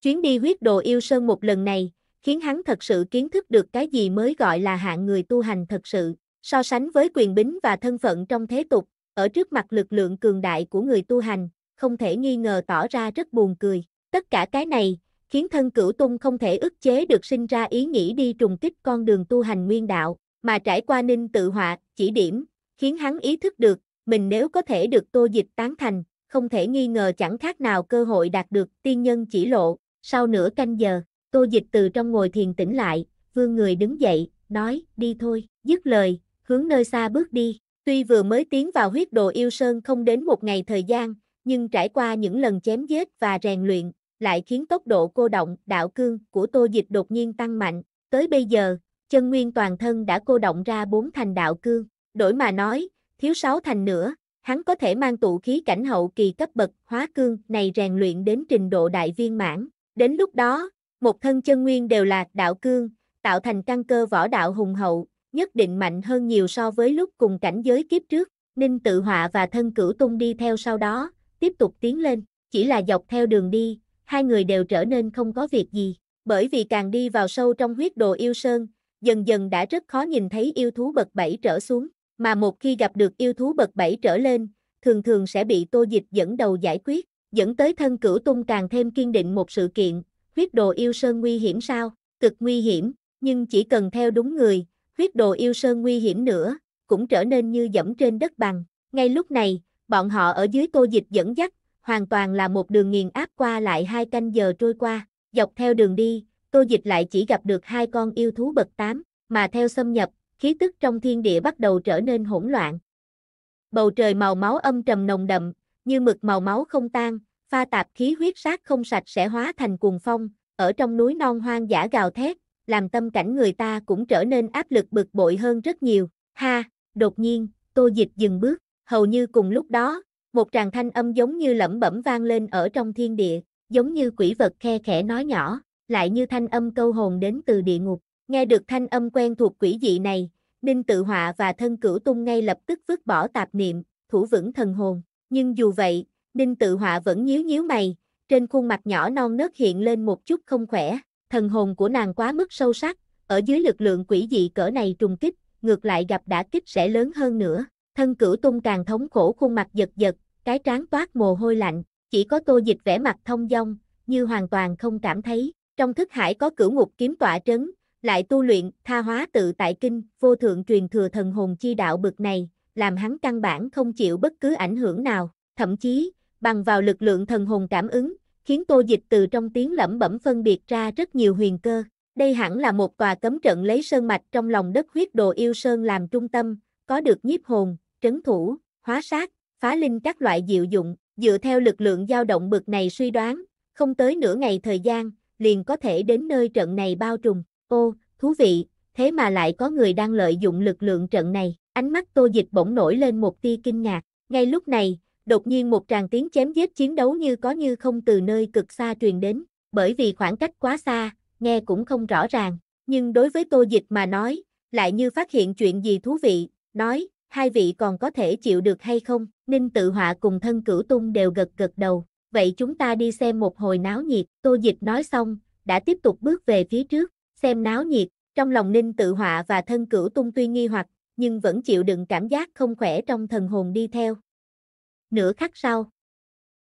Chuyến đi huyết đồ yêu sơn một lần này, khiến hắn thật sự kiến thức được cái gì mới gọi là hạng người tu hành thật sự, so sánh với quyền bính và thân phận trong thế tục, ở trước mặt lực lượng cường đại của người tu hành, không thể nghi ngờ tỏ ra rất buồn cười. Tất cả cái này, khiến thân cửu tung không thể ức chế được sinh ra ý nghĩ đi trùng kích con đường tu hành nguyên đạo, mà trải qua ninh tự họa, chỉ điểm, khiến hắn ý thức được, mình nếu có thể được tô dịch tán thành, không thể nghi ngờ chẳng khác nào cơ hội đạt được tiên nhân chỉ lộ. Sau nửa canh giờ, Tô Dịch từ trong ngồi thiền tỉnh lại, vương người đứng dậy, nói, đi thôi, dứt lời, hướng nơi xa bước đi. Tuy vừa mới tiến vào huyết đồ yêu sơn không đến một ngày thời gian, nhưng trải qua những lần chém giết và rèn luyện, lại khiến tốc độ cô động, đạo cương của Tô Dịch đột nhiên tăng mạnh. Tới bây giờ, chân nguyên toàn thân đã cô động ra bốn thành đạo cương. Đổi mà nói, thiếu sáu thành nữa, Hắn có thể mang tụ khí cảnh hậu kỳ cấp bậc hóa cương này rèn luyện đến trình độ đại viên mãn. Đến lúc đó, một thân chân nguyên đều là đạo cương, tạo thành căn cơ võ đạo hùng hậu, nhất định mạnh hơn nhiều so với lúc cùng cảnh giới kiếp trước. Ninh tự họa và thân cửu tung đi theo sau đó, tiếp tục tiến lên, chỉ là dọc theo đường đi, hai người đều trở nên không có việc gì, bởi vì càng đi vào sâu trong huyết đồ yêu sơn, dần dần đã rất khó nhìn thấy yêu thú bậc bảy trở xuống, mà một khi gặp được yêu thú bậc 7 trở lên, thường thường sẽ bị Tô Dịch dẫn đầu giải quyết, dẫn tới thân cửu tung càng thêm kiên định một sự kiện, huyết đồ yêu sơn nguy hiểm sao, cực nguy hiểm, nhưng chỉ cần theo đúng người, huyết đồ yêu sơn nguy hiểm nữa, cũng trở nên như dẫm trên đất bằng. Ngay lúc này, bọn họ ở dưới Tô Dịch dẫn dắt, hoàn toàn là một đường nghiền áp qua lại hai canh giờ trôi qua, dọc theo đường đi, Tô Dịch lại chỉ gặp được hai con yêu thú bậc 8, mà theo xâm nhập, khí tức trong thiên địa bắt đầu trở nên hỗn loạn. Bầu trời màu máu âm trầm nồng đậm, như mực màu máu không tan, pha tạp khí huyết sát không sạch sẽ hóa thành cuồng phong, ở trong núi non hoang dã gào thét, làm tâm cảnh người ta cũng trở nên áp lực bực bội hơn rất nhiều. Ha, đột nhiên, Tô Dịch dừng bước, hầu như cùng lúc đó, một tràng thanh âm giống như lẩm bẩm vang lên ở trong thiên địa, giống như quỷ vật khe khẽ nói nhỏ, lại như thanh âm câu hồn đến từ địa ngục. Nghe được thanh âm quen thuộc quỷ dị này, Ninh tự họa và thân cửu tung ngay lập tức vứt bỏ tạp niệm, thủ vững thần hồn. Nhưng dù vậy, Ninh tự họa vẫn nhíu nhíu mày, trên khuôn mặt nhỏ non nớt hiện lên một chút không khỏe. Thần hồn của nàng quá mức sâu sắc, ở dưới lực lượng quỷ dị cỡ này trùng kích, ngược lại gặp đã kích sẽ lớn hơn nữa. Thân cửu tung càng thống khổ khuôn mặt giật giật, cái trán toát mồ hôi lạnh, chỉ có tô dịch vẻ mặt thông dong, như hoàn toàn không cảm thấy. Trong thức hải có cửu ngục kiếm tọa trấn, lại tu luyện, tha hóa tự tại kinh, vô thượng truyền thừa thần hồn chi đạo bực này, làm hắn căn bản không chịu bất cứ ảnh hưởng nào, thậm chí, bằng vào lực lượng thần hồn cảm ứng, khiến tô dịch từ trong tiếng lẩm bẩm phân biệt ra rất nhiều huyền cơ. Đây hẳn là một tòa cấm trận lấy sơn mạch trong lòng đất huyết đồ yêu sơn làm trung tâm, có được nhiếp hồn, trấn thủ, hóa sát, phá linh các loại diệu dụng, dựa theo lực lượng dao động bực này suy đoán, không tới nửa ngày thời gian, liền có thể đến nơi trận này bao trùm. Ô, thú vị, thế mà lại có người đang lợi dụng lực lượng trận này. Ánh mắt Tô Dịch bỗng nổi lên một tia kinh ngạc. Ngay lúc này, đột nhiên một tràng tiếng chém giết chiến đấu như có như không từ nơi cực xa truyền đến, bởi vì khoảng cách quá xa, nghe cũng không rõ ràng, nhưng đối với Tô Dịch mà nói, lại như phát hiện chuyện gì thú vị, nói, hai vị còn có thể chịu được hay không? Ninh Tự Họa cùng thân cửu tung đều gật gật đầu, vậy chúng ta đi xem một hồi náo nhiệt, Tô Dịch nói xong, đã tiếp tục bước về phía trước, xem náo nhiệt, trong lòng ninh tự họa và thân cửu tung tuy nghi hoặc, nhưng vẫn chịu đựng cảm giác không khỏe trong thần hồn đi theo. Nửa khắc sau,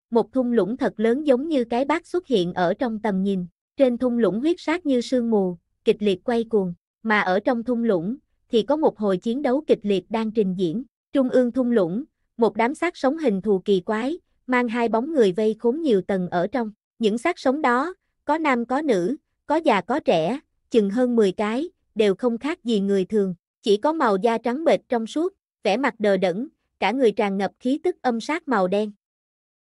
một thung lũng thật lớn giống như cái bát xuất hiện ở trong tầm nhìn, trên thung lũng huyết sát như sương mù, kịch liệt quay cuồng, mà ở trong thung lũng thì có một hồi chiến đấu kịch liệt đang trình diễn, trung ương thung lũng, một đám xác sống hình thù kỳ quái, mang hai bóng người vây khốn nhiều tầng ở trong, những xác sống đó, có nam có nữ, có già có trẻ, chừng hơn 10 cái, đều không khác gì người thường, chỉ có màu da trắng bệch trong suốt, vẻ mặt đờ đẫn, cả người tràn ngập khí tức âm sát màu đen.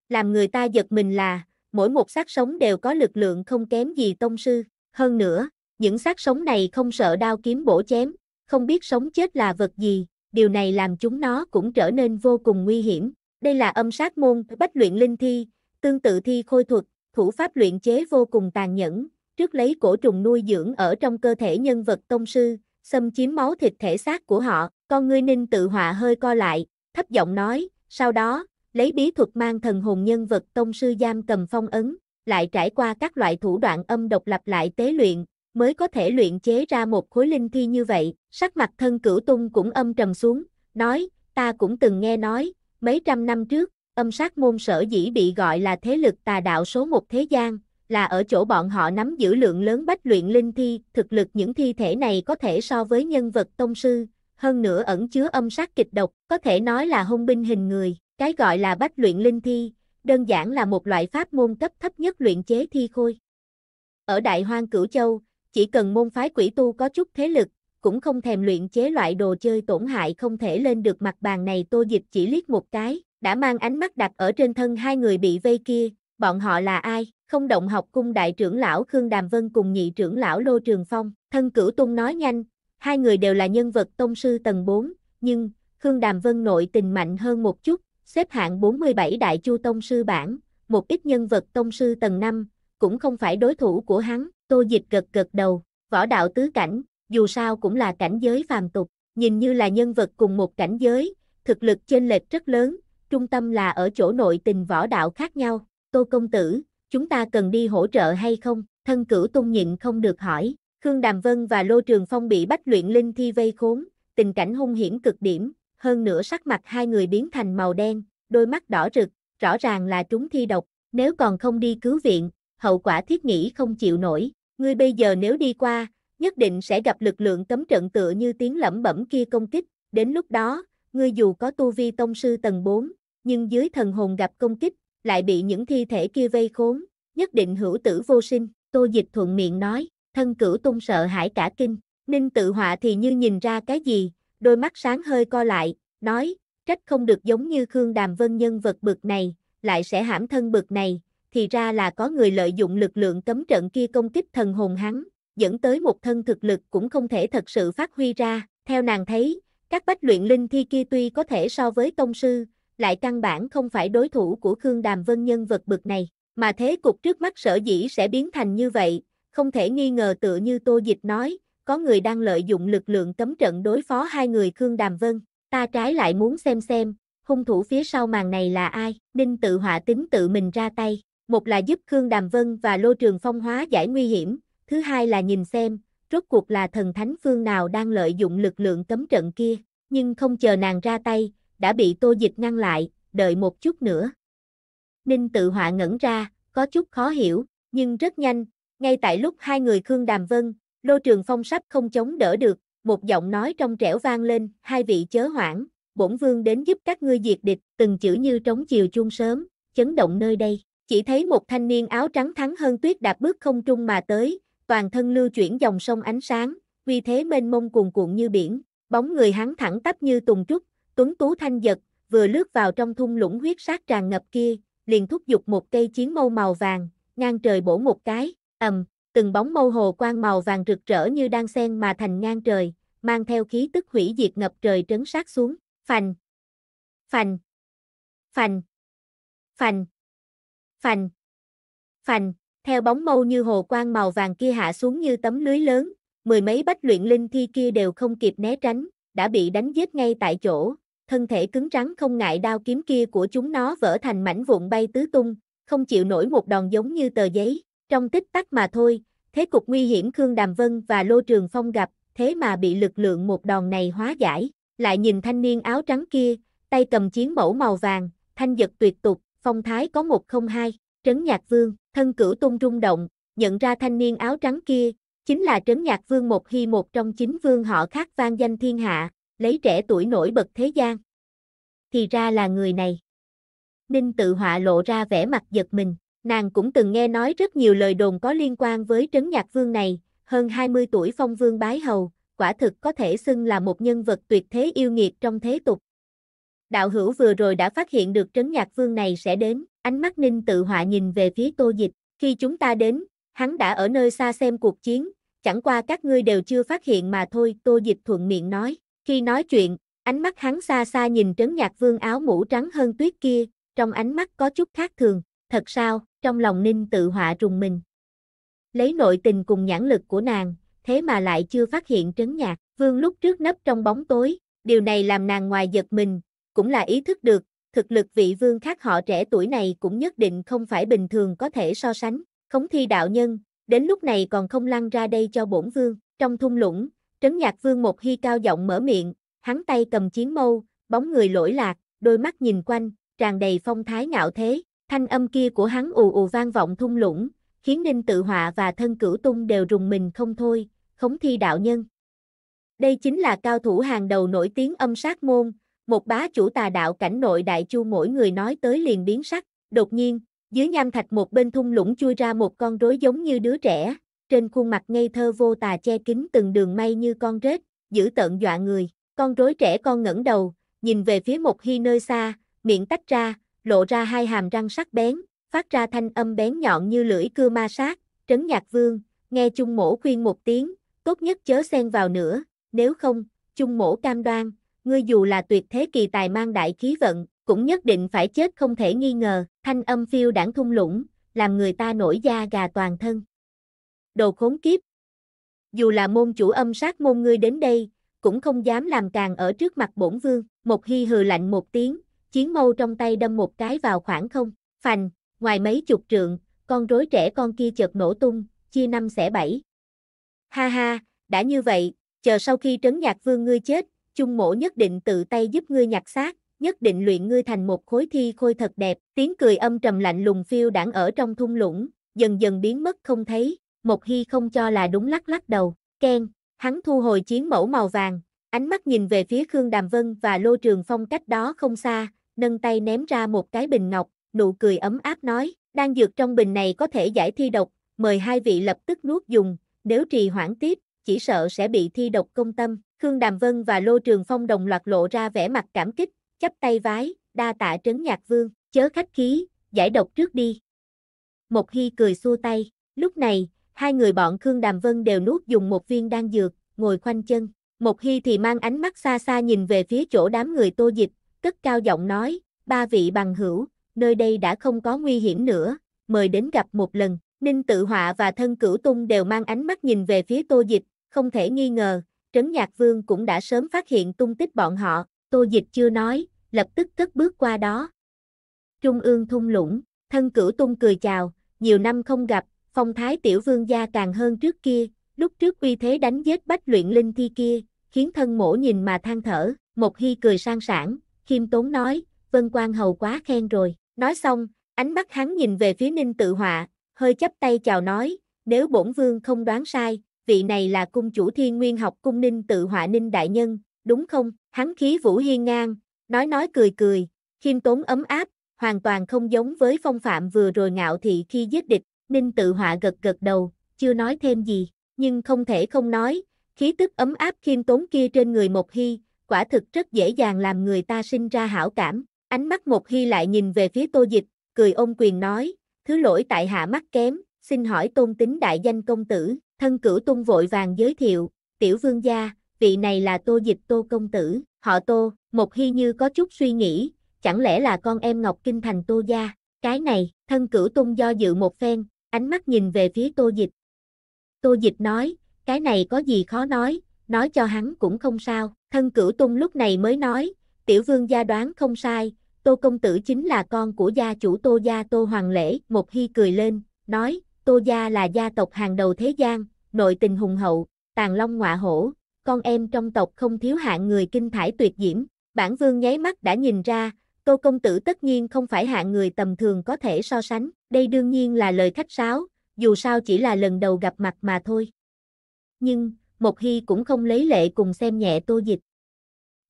Làm người ta giật mình là, mỗi một xác sống đều có lực lượng không kém gì tông sư, hơn nữa, những xác sống này không sợ đao kiếm bổ chém, không biết sống chết là vật gì, điều này làm chúng nó cũng trở nên vô cùng nguy hiểm. Đây là âm sát môn bách luyện linh thi, tương tự thi khôi thuật, thủ pháp luyện chế vô cùng tàn nhẫn, trước lấy cổ trùng nuôi dưỡng ở trong cơ thể nhân vật tông sư, xâm chiếm máu thịt thể xác của họ, con ngươi ninh tự họa hơi co lại, thấp giọng nói, sau đó, lấy bí thuật mang thần hồn nhân vật tông sư giam cầm phong ấn, lại trải qua các loại thủ đoạn âm độc lặp lại tế luyện, mới có thể luyện chế ra một khối linh thi như vậy, sắc mặt thân cửu tung cũng âm trầm xuống, nói, ta cũng từng nghe nói, mấy trăm năm trước, âm sát môn sở dĩ bị gọi là thế lực tà đạo số một thế gian, là ở chỗ bọn họ nắm giữ lượng lớn bách luyện linh thi, thực lực những thi thể này có thể so với nhân vật tông sư, hơn nữa ẩn chứa âm sát kịch độc, có thể nói là hung binh hình người, cái gọi là bách luyện linh thi, đơn giản là một loại pháp môn cấp thấp nhất luyện chế thi khôi. Ở Đại Hoang Cửu Châu, chỉ cần môn phái quỷ tu có chút thế lực, cũng không thèm luyện chế loại đồ chơi tổn hại không thể lên được mặt bàn này tô dịch chỉ liếc một cái, đã mang ánh mắt đặt ở trên thân hai người bị vây kia, bọn họ là ai? không động học cung đại trưởng lão Khương Đàm Vân cùng nhị trưởng lão Lô Trường Phong, thân cửu tung nói nhanh, hai người đều là nhân vật tông sư tầng 4, nhưng, Khương Đàm Vân nội tình mạnh hơn một chút, xếp hạng 47 đại chu tông sư bản, một ít nhân vật tông sư tầng 5, cũng không phải đối thủ của hắn, tô dịch gật gật đầu, võ đạo tứ cảnh, dù sao cũng là cảnh giới phàm tục, nhìn như là nhân vật cùng một cảnh giới, thực lực chênh lệch rất lớn, trung tâm là ở chỗ nội tình võ đạo khác nhau, tô công tử, chúng ta cần đi hỗ trợ hay không? Thân cửu tung nhịn không được hỏi, Khương Đàm Vân và Lô Trường Phong bị bách luyện linh thi vây khốn, tình cảnh hung hiểm cực điểm, hơn nữa sắc mặt hai người biến thành màu đen, đôi mắt đỏ rực, rõ ràng là chúng thi độc, nếu còn không đi cứu viện, hậu quả thiết nghĩ không chịu nổi, ngươi bây giờ nếu đi qua, nhất định sẽ gặp lực lượng cấm trận tựa như tiếng lẩm bẩm kia công kích, đến lúc đó, ngươi dù có tu vi tông sư tầng 4, nhưng dưới thần hồn gặp công kích, lại bị những thi thể kia vây khốn, nhất định hữu tử vô sinh, Tô Dịch thuận miệng nói, thân cửu tung sợ hãi cả kinh, Ninh tự họa thì như nhìn ra cái gì, đôi mắt sáng hơi co lại, nói, trách không được giống như Khương Đàm Vân nhân vật bực này, lại sẽ hãm thân bực này, thì ra là có người lợi dụng lực lượng cấm trận kia công kích thần hồn hắn, dẫn tới một thân thực lực cũng không thể thật sự phát huy ra, theo nàng thấy, các bách luyện linh thi kia tuy có thể so với tông sư, lại căn bản không phải đối thủ của Khương Đàm Vân nhân vật bực này, mà thế cục trước mắt sở dĩ sẽ biến thành như vậy, không thể nghi ngờ tựa như Tô Dịch nói, có người đang lợi dụng lực lượng cấm trận đối phó hai người Khương Đàm Vân, ta trái lại muốn xem xem, hung thủ phía sau màn này là ai, ninh tự họa tính tự mình ra tay, một là giúp Khương Đàm Vân và Lô Trường Phong hóa giải nguy hiểm, thứ hai là nhìn xem, rốt cuộc là thần thánh phương nào đang lợi dụng lực lượng cấm trận kia, nhưng không chờ nàng ra tay, đã bị tô dịch ngăn lại, đợi một chút nữa. Ninh tự họa ngẩn ra, có chút khó hiểu, nhưng rất nhanh, ngay tại lúc hai người Khương Đàm Vân, Lô Trường Phong sắp không chống đỡ được, một giọng nói trong trẻo vang lên, hai vị chớ hoảng, bổn vương đến giúp các ngươi diệt địch, từng chữ như trống chiều chuông sớm, chấn động nơi đây. Chỉ thấy một thanh niên áo trắng thắng hơn tuyết đạp bước không trung mà tới, toàn thân lưu chuyển dòng sông ánh sáng, vì thế mênh mông cuồn cuộn như biển, bóng người hắn thẳng tắp như tùng trúc, Tuấn Tú Thanh giật, vừa lướt vào trong thung lũng huyết sát tràn ngập kia, liền thúc giục một cây chiến mâu màu vàng, ngang trời bổ một cái, ầm, từng bóng mâu hồ quang màu vàng rực rỡ như đang sen mà thành ngang trời, mang theo khí tức hủy diệt ngập trời trấn sát xuống, phành, phành, phành, phành, phành, phành, theo bóng mâu như hồ quang màu vàng kia hạ xuống như tấm lưới lớn, mười mấy bách luyện linh thi kia đều không kịp né tránh, đã bị đánh giết ngay tại chỗ, thân thể cứng rắn không ngại đao kiếm kia của chúng nó vỡ thành mảnh vụn bay tứ tung, không chịu nổi một đòn giống như tờ giấy, trong tích tắc mà thôi, thế cục nguy hiểm Khương Đàm Vân và Lô Trường Phong gặp, thế mà bị lực lượng một đòn này hóa giải, lại nhìn thanh niên áo trắng kia, tay cầm chiến mẫu màu vàng, thanh giật tuyệt tục, phong thái có một không hai, trấn nhạc vương, thân cửu tung rung động, nhận ra thanh niên áo trắng kia, chính là trấn nhạc vương một hy một trong chính vương họ khác vang danh thiên hạ, lấy trẻ tuổi nổi bật thế gian. Thì ra là người này. Ninh tự họa lộ ra vẻ mặt giật mình, nàng cũng từng nghe nói rất nhiều lời đồn có liên quan với trấn nhạc vương này, hơn 20 tuổi phong vương bái hầu, quả thực có thể xưng là một nhân vật tuyệt thế yêu nghiệt trong thế tục. Đạo hữu vừa rồi đã phát hiện được trấn nhạc vương này sẽ đến, ánh mắt ninh tự họa nhìn về phía tô dịch, khi chúng ta đến, hắn đã ở nơi xa xem cuộc chiến, chẳng qua các ngươi đều chưa phát hiện mà thôi, tô dịch thuận miệng nói. Khi nói chuyện, ánh mắt hắn xa xa nhìn trấn nhạc vương áo mũ trắng hơn tuyết kia, trong ánh mắt có chút khác thường, thật sao, trong lòng ninh tự họa rùng mình. Lấy nội tình cùng nhãn lực của nàng, thế mà lại chưa phát hiện trấn nhạc, vương lúc trước nấp trong bóng tối, điều này làm nàng ngoài giật mình, cũng là ý thức được, thực lực vị vương khác họ trẻ tuổi này cũng nhất định không phải bình thường có thể so sánh, khống thi đạo nhân, đến lúc này còn không lăn ra đây cho bổn vương, trong thung lũng, Trấn Nhạc Vương một hy cao giọng mở miệng, hắn tay cầm chiến mâu, bóng người lỗi lạc, đôi mắt nhìn quanh, tràn đầy phong thái ngạo thế, thanh âm kia của hắn ù ù vang vọng thung lũng, khiến Ninh Tự Họa và thân cửu tung đều rùng mình không thôi, khống thi đạo nhân. Đây chính là cao thủ hàng đầu nổi tiếng âm sát môn, một bá chủ tà đạo cảnh nội đại chu mỗi người nói tới liền biến sắc, đột nhiên, dưới nham thạch một bên thung lũng chui ra một con rối giống như đứa trẻ, trên khuôn mặt ngây thơ vô tà che kín từng đường may như con rết, giữ tợn dọa người. Con rối trẻ con ngẩng đầu, nhìn về phía một hy nơi xa, miệng tách ra, lộ ra hai hàm răng sắc bén, phát ra thanh âm bén nhọn như lưỡi cưa ma sát, trấn nhạc vương, nghe chung mổ khuyên một tiếng, tốt nhất chớ xen vào nữa, nếu không, chung mổ cam đoan, ngươi dù là tuyệt thế kỳ tài mang đại khí vận, cũng nhất định phải chết không thể nghi ngờ, thanh âm phiêu đảng thung lũng, làm người ta nổi da gà toàn thân đồ khốn kiếp. Dù là môn chủ âm sát môn ngươi đến đây, cũng không dám làm càng ở trước mặt bổn vương, một hy hừ lạnh một tiếng, chiến mâu trong tay đâm một cái vào khoảng không, phành, ngoài mấy chục trượng, con rối trẻ con kia chợt nổ tung, chia năm xẻ bảy. Ha ha, đã như vậy, chờ sau khi trấn nhạc vương ngươi chết, chung mổ nhất định tự tay giúp ngươi nhặt xác, nhất định luyện ngươi thành một khối thi khôi thật đẹp, tiếng cười âm trầm lạnh lùng phiêu đảng ở trong thung lũng, dần dần biến mất không thấy. Mộc hy không cho là đúng lắc lắc đầu, khen, hắn thu hồi chiến mẫu màu vàng, ánh mắt nhìn về phía Khương Đàm Vân và Lô Trường Phong cách đó không xa, nâng tay ném ra một cái bình ngọc, nụ cười ấm áp nói, đang dược trong bình này có thể giải thi độc, mời hai vị lập tức nuốt dùng, nếu trì hoãn tiếp, chỉ sợ sẽ bị thi độc công tâm. Khương Đàm Vân và Lô Trường Phong đồng loạt lộ ra vẻ mặt cảm kích, chắp tay vái, đa tạ trấn nhạc vương, chớ khách khí, giải độc trước đi. Mộc Hy cười xua tay, lúc này, hai người bọn Khương Đàm Vân đều nuốt dùng một viên đan dược, ngồi khoanh chân. Một Hy thì mang ánh mắt xa xa nhìn về phía chỗ đám người tô dịch, cất cao giọng nói, ba vị bằng hữu, nơi đây đã không có nguy hiểm nữa, mời đến gặp một lần. Ninh Tự Họa và thân cửu tung đều mang ánh mắt nhìn về phía tô dịch, không thể nghi ngờ, Trấn Nhạc Vương cũng đã sớm phát hiện tung tích bọn họ, tô dịch chưa nói, lập tức cất bước qua đó. Trung ương thung lũng, thân cửu tung cười chào, nhiều năm không gặp, phong thái tiểu vương gia càng hơn trước kia, lúc trước uy thế đánh giết bách luyện linh thi kia, khiến thân mổ nhìn mà than thở, một hy cười sang sảng, khiêm tốn nói, vân quan hầu quá khen rồi, nói xong, ánh mắt hắn nhìn về phía ninh tự họa, hơi chấp tay chào nói, nếu bổn vương không đoán sai, vị này là cung chủ thiên nguyên học cung ninh tự họa ninh đại nhân, đúng không, hắn khí vũ hiên ngang, nói nói cười cười, khiêm tốn ấm áp, hoàn toàn không giống với phong phạm vừa rồi ngạo thị khi giết địch, Ninh tự họa gật gật đầu, chưa nói thêm gì, nhưng không thể không nói, khí tức ấm áp khiêm tốn kia trên người Mộc Hy, quả thực rất dễ dàng làm người ta sinh ra hảo cảm. Ánh mắt Mộc Hy lại nhìn về phía Tô Dịch, cười ôm quyền nói, thứ lỗi tại hạ mắt kém, xin hỏi tôn tính đại danh công tử, thân cửu tung vội vàng giới thiệu, tiểu vương gia, vị này là Tô Dịch Tô công tử, họ Tô, Mộc Hy như có chút suy nghĩ, chẳng lẽ là con em Ngọc Kinh thành Tô gia, cái này, thân cửu tung do dự một phen, Ánh mắt nhìn về phía tô dịch. Tô dịch nói, cái này có gì khó nói, nói cho hắn cũng không sao. Thân cửu tung lúc này mới nói, tiểu vương gia đoán không sai, tô công tử chính là con của gia chủ tô gia tô hoàng lễ. Một hy cười lên, nói, tô gia là gia tộc hàng đầu thế gian, nội tình hùng hậu, tàn long ngọa hổ, con em trong tộc không thiếu hạng người kinh thải tuyệt diễm. Bản vương nháy mắt đã nhìn ra, Tô công tử tất nhiên không phải hạng người tầm thường có thể so sánh, đây đương nhiên là lời khách sáo, dù sao chỉ là lần đầu gặp mặt mà thôi. Nhưng, Mộc Hy cũng không lấy lệ cùng xem nhẹ Tô Dịch.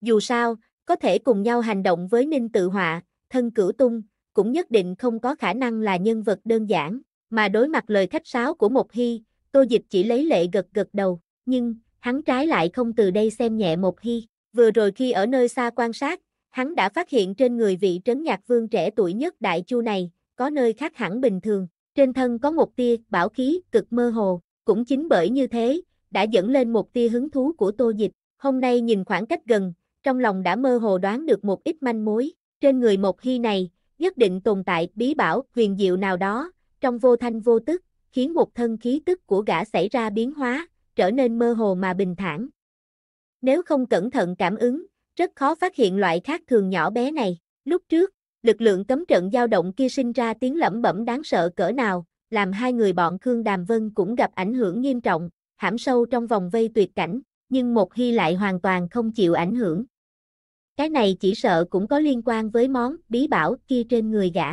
Dù sao, có thể cùng nhau hành động với Ninh Tự Họa, thân cửu tung, cũng nhất định không có khả năng là nhân vật đơn giản, mà đối mặt lời khách sáo của Mộc Hy, Tô Dịch chỉ lấy lệ gật gật đầu, nhưng, hắn trái lại không từ đây xem nhẹ Mộc Hy. Vừa rồi khi ở nơi xa quan sát, Hắn đã phát hiện trên người vị trấn nhạc vương trẻ tuổi nhất đại chu này, có nơi khác hẳn bình thường, trên thân có một tia bảo khí cực mơ hồ, cũng chính bởi như thế, đã dẫn lên một tia hứng thú của tô dịch, hôm nay nhìn khoảng cách gần, trong lòng đã mơ hồ đoán được một ít manh mối, trên người một hy này, nhất định tồn tại bí bảo huyền diệu nào đó, trong vô thanh vô tức, khiến một thân khí tức của gã xảy ra biến hóa, trở nên mơ hồ mà bình thản. Nếu không cẩn thận cảm ứng, rất khó phát hiện loại khác thường nhỏ bé này. Lúc trước, lực lượng cấm trận dao động kia sinh ra tiếng lẩm bẩm đáng sợ cỡ nào, làm hai người bọn Khương Đàm Vân cũng gặp ảnh hưởng nghiêm trọng, hãm sâu trong vòng vây tuyệt cảnh, nhưng một hy lại hoàn toàn không chịu ảnh hưởng. Cái này chỉ sợ cũng có liên quan với món bí bảo kia trên người gã.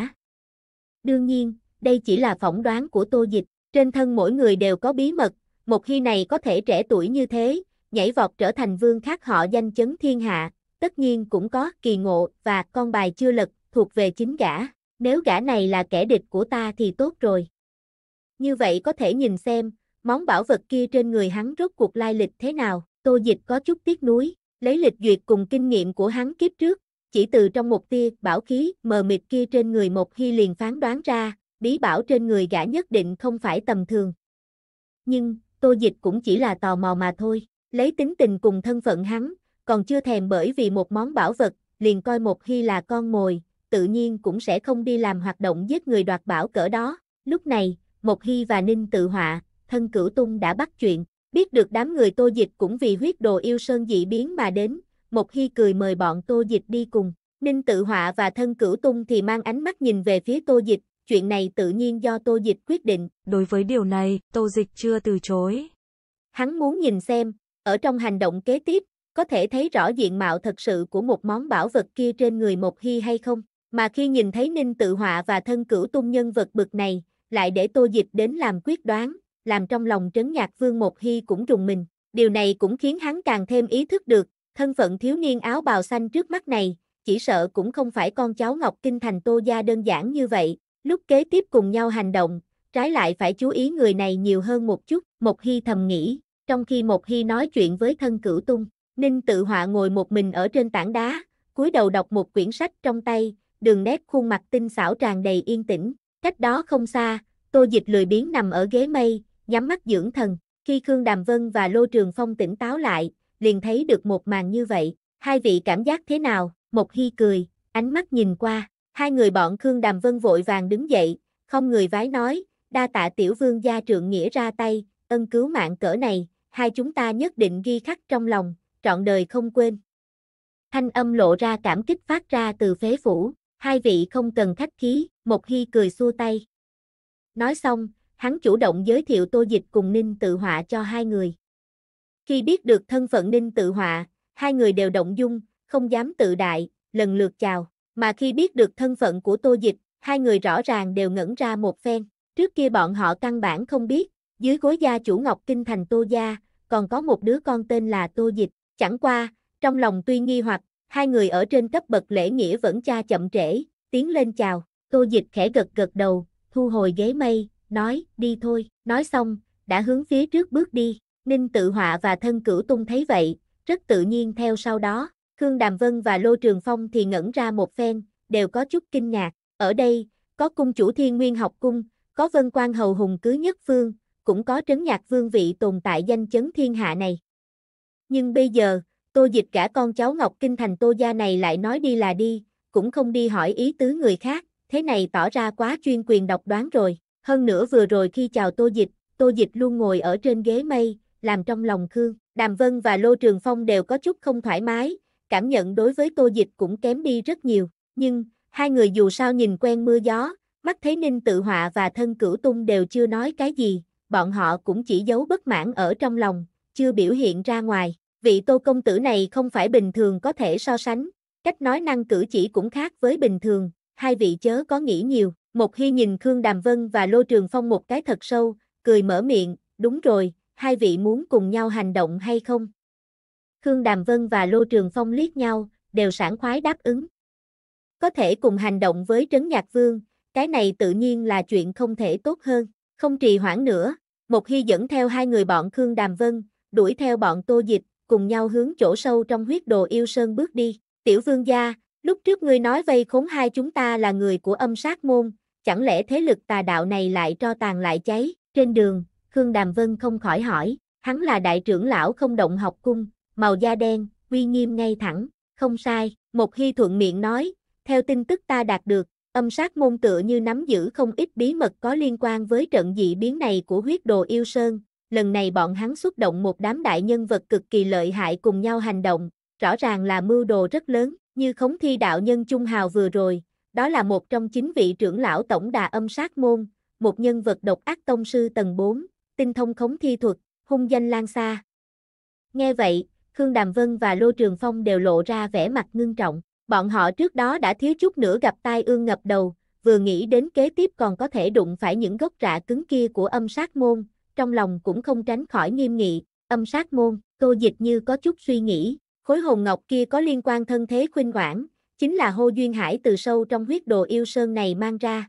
Đương nhiên, đây chỉ là phỏng đoán của tô dịch, trên thân mỗi người đều có bí mật, một khi này có thể trẻ tuổi như thế, nhảy vọt trở thành vương khác họ danh chấn thiên hạ, tất nhiên cũng có kỳ ngộ và con bài chưa lật thuộc về chính gã. Nếu gã này là kẻ địch của ta thì tốt rồi. Như vậy có thể nhìn xem, món bảo vật kia trên người hắn rốt cuộc lai lịch thế nào. Tô Dịch có chút tiếc nuối, lấy lịch duyệt cùng kinh nghiệm của hắn kiếp trước, chỉ từ trong một tia bảo khí mờ mịt kia trên người một khi liền phán đoán ra, bí bảo trên người gã nhất định không phải tầm thường. Nhưng, Tô Dịch cũng chỉ là tò mò mà thôi lấy tính tình cùng thân phận hắn, còn chưa thèm bởi vì một món bảo vật, liền coi một khi là con mồi, tự nhiên cũng sẽ không đi làm hoạt động giết người đoạt bảo cỡ đó. Lúc này, một Hy và Ninh Tự Họa, thân cửu tung đã bắt chuyện, biết được đám người tô dịch cũng vì huyết đồ yêu sơn dị biến mà đến, một Hy cười mời bọn tô dịch đi cùng. Ninh Tự Họa và thân cửu tung thì mang ánh mắt nhìn về phía tô dịch, chuyện này tự nhiên do tô dịch quyết định. Đối với điều này, tô dịch chưa từ chối. Hắn muốn nhìn xem, ở trong hành động kế tiếp, có thể thấy rõ diện mạo thật sự của một món bảo vật kia trên người Mộc hy hay không. Mà khi nhìn thấy Ninh tự họa và thân cửu tung nhân vật bực này, lại để tô dịch đến làm quyết đoán, làm trong lòng trấn nhạc vương Mộc hy cũng rùng mình. Điều này cũng khiến hắn càng thêm ý thức được, thân phận thiếu niên áo bào xanh trước mắt này, chỉ sợ cũng không phải con cháu Ngọc Kinh Thành Tô Gia đơn giản như vậy. Lúc kế tiếp cùng nhau hành động, trái lại phải chú ý người này nhiều hơn một chút, Mộc Hy thầm nghĩ, trong khi một hy nói chuyện với thân cửu tung. Ninh tự họa ngồi một mình ở trên tảng đá, cúi đầu đọc một quyển sách trong tay, đường nét khuôn mặt tinh xảo tràn đầy yên tĩnh. Cách đó không xa, tô dịch lười biếng nằm ở ghế mây, nhắm mắt dưỡng thần. Khi Khương Đàm Vân và Lô Trường Phong tỉnh táo lại, liền thấy được một màn như vậy. Hai vị cảm giác thế nào? Một hy cười, ánh mắt nhìn qua. Hai người bọn Khương Đàm Vân vội vàng đứng dậy, không người vái nói, đa tạ tiểu vương gia trượng nghĩa ra tay, ân cứu mạng cỡ này, hai chúng ta nhất định ghi khắc trong lòng, trọn đời không quên. Thanh âm lộ ra cảm kích phát ra từ phế phủ, hai vị không cần khách khí, một hy cười xua tay. Nói xong, hắn chủ động giới thiệu tô dịch cùng Ninh tự họa cho hai người. Khi biết được thân phận Ninh tự họa, hai người đều động dung, không dám tự đại, lần lượt chào, mà khi biết được thân phận của tô dịch, hai người rõ ràng đều ngẩn ra một phen. Trước kia bọn họ căn bản không biết, dưới gối gia chủ Ngọc Kinh thành Tô Gia, còn có một đứa con tên là Tô Dịch, chẳng qua, trong lòng tuy nghi hoặc, hai người ở trên cấp bậc lễ nghĩa vẫn cha chậm trễ, tiến lên chào, Tô Dịch khẽ gật gật đầu, thu hồi ghế mây, nói, đi thôi, nói xong, đã hướng phía trước bước đi, Ninh tự họa và thân cửu tung thấy vậy, rất tự nhiên theo sau đó, Khương Đàm Vân và Lô Trường Phong thì ngẩn ra một phen, đều có chút kinh ngạc, ở đây, có cung chủ thiên nguyên học cung, có vân quan hầu hùng cứ nhất phương, cũng có trấn nhạc vương vị tồn tại danh chấn thiên hạ này. Nhưng bây giờ, tô dịch cả con cháu Ngọc Kinh thành tô gia này lại nói đi là đi, cũng không đi hỏi ý tứ người khác, thế này tỏ ra quá chuyên quyền độc đoán rồi. Hơn nữa vừa rồi khi chào tô dịch, tô dịch luôn ngồi ở trên ghế mây, làm trong lòng Khương, Đàm Vân và Lô Trường Phong đều có chút không thoải mái, cảm nhận đối với tô dịch cũng kém đi rất nhiều, nhưng, hai người dù sao nhìn quen mưa gió, mắt thấy Ninh Tự Họa và thân cửu tung đều chưa nói cái gì, bọn họ cũng chỉ giấu bất mãn ở trong lòng, chưa biểu hiện ra ngoài. Vị tô công tử này không phải bình thường có thể so sánh, cách nói năng cử chỉ cũng khác với bình thường, hai vị chớ có nghĩ nhiều. Một khi nhìn Khương Đàm Vân và Lô Trường Phong một cái thật sâu, cười mở miệng, đúng rồi, hai vị muốn cùng nhau hành động hay không? Khương Đàm Vân và Lô Trường Phong liếc nhau, đều sảng khoái đáp ứng. Có thể cùng hành động với Trấn Nhạc Vương, cái này tự nhiên là chuyện không thể tốt hơn, không trì hoãn nữa, một khi dẫn theo hai người bọn Khương Đàm Vân, đuổi theo bọn Tô Dịch, cùng nhau hướng chỗ sâu trong huyết đồ yêu sơn bước đi. Tiểu vương gia, lúc trước ngươi nói vây khốn hai chúng ta là người của âm sát môn, chẳng lẽ thế lực tà đạo này lại cho tàn lại cháy? Trên đường, Khương Đàm Vân không khỏi hỏi, hắn là đại trưởng lão không động học cung, màu da đen, uy nghiêm ngay thẳng, không sai, một khi thuận miệng nói, theo tin tức ta đạt được, Âm sát môn tựa như nắm giữ không ít bí mật có liên quan với trận dị biến này của huyết đồ yêu sơn. Lần này bọn hắn xuất động một đám đại nhân vật cực kỳ lợi hại cùng nhau hành động, rõ ràng là mưu đồ rất lớn, như khống thi đạo nhân Trung Hào vừa rồi, đó là một trong chính vị trưởng lão tổng đà âm sát môn, một nhân vật độc ác tông sư tầng 4, tinh thông khống thi thuật, hung danh lan xa. Nghe vậy, Khương Đàm Vân và Lô Trường Phong đều lộ ra vẻ mặt ngưng trọng. Bọn họ trước đó đã thiếu chút nữa gặp tai ương ngập đầu, vừa nghĩ đến kế tiếp còn có thể đụng phải những gốc rạ cứng kia của âm sát môn, trong lòng cũng không tránh khỏi nghiêm nghị, âm sát môn, tô dịch như có chút suy nghĩ, khối hồn ngọc kia có liên quan thân thế khuynh quảng, chính là hô duyên hải từ sâu trong huyết đồ yêu sơn này mang ra.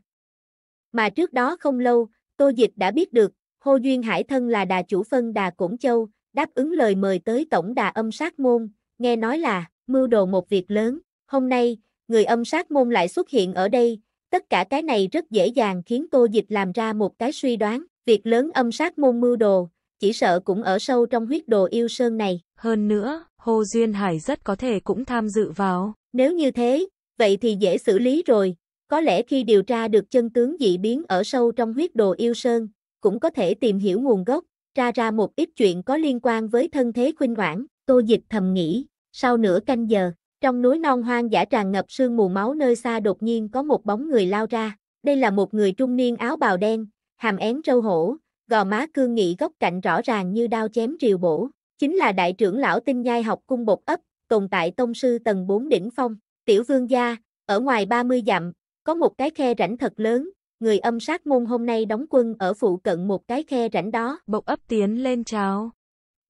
Mà trước đó không lâu, tô dịch đã biết được, hô duyên hải thân là đà chủ phân đà Cổn Châu, đáp ứng lời mời tới tổng đà âm sát môn, nghe nói là, mưu đồ một việc lớn, Hôm nay, người âm sát môn lại xuất hiện ở đây, tất cả cái này rất dễ dàng khiến Tô Dịch làm ra một cái suy đoán, việc lớn âm sát môn mưu đồ, chỉ sợ cũng ở sâu trong huyết đồ yêu sơn này. Hơn nữa, Hồ Duyên Hải rất có thể cũng tham dự vào. Nếu như thế, vậy thì dễ xử lý rồi. Có lẽ khi điều tra được chân tướng dị biến ở sâu trong huyết đồ yêu sơn, cũng có thể tìm hiểu nguồn gốc, tra ra một ít chuyện có liên quan với thân thế khuynh hoảng, tô dịch thầm nghĩ, sau nửa canh giờ. Trong núi non hoang dã tràn ngập sương mù máu nơi xa đột nhiên có một bóng người lao ra. Đây là một người trung niên áo bào đen, hàm én trâu hổ, gò má cương nghị góc cạnh rõ ràng như đao chém rìu bổ. Chính là đại trưởng lão tinh nhai học cung bột ấp, tồn tại tông sư tầng 4 đỉnh phong. Tiểu vương gia, ở ngoài 30 dặm, có một cái khe rảnh thật lớn, người âm sát môn hôm nay đóng quân ở phụ cận một cái khe rảnh đó. Bộc ấp tiến lên chào.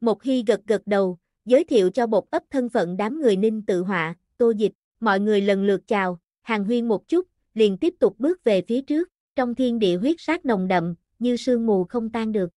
Một hy gật gật đầu, giới thiệu cho bột ấp thân phận đám người ninh tự họa, tô dịch, mọi người lần lượt chào, hàng huyên một chút, liền tiếp tục bước về phía trước, trong thiên địa huyết sát nồng đậm, như sương mù không tan được.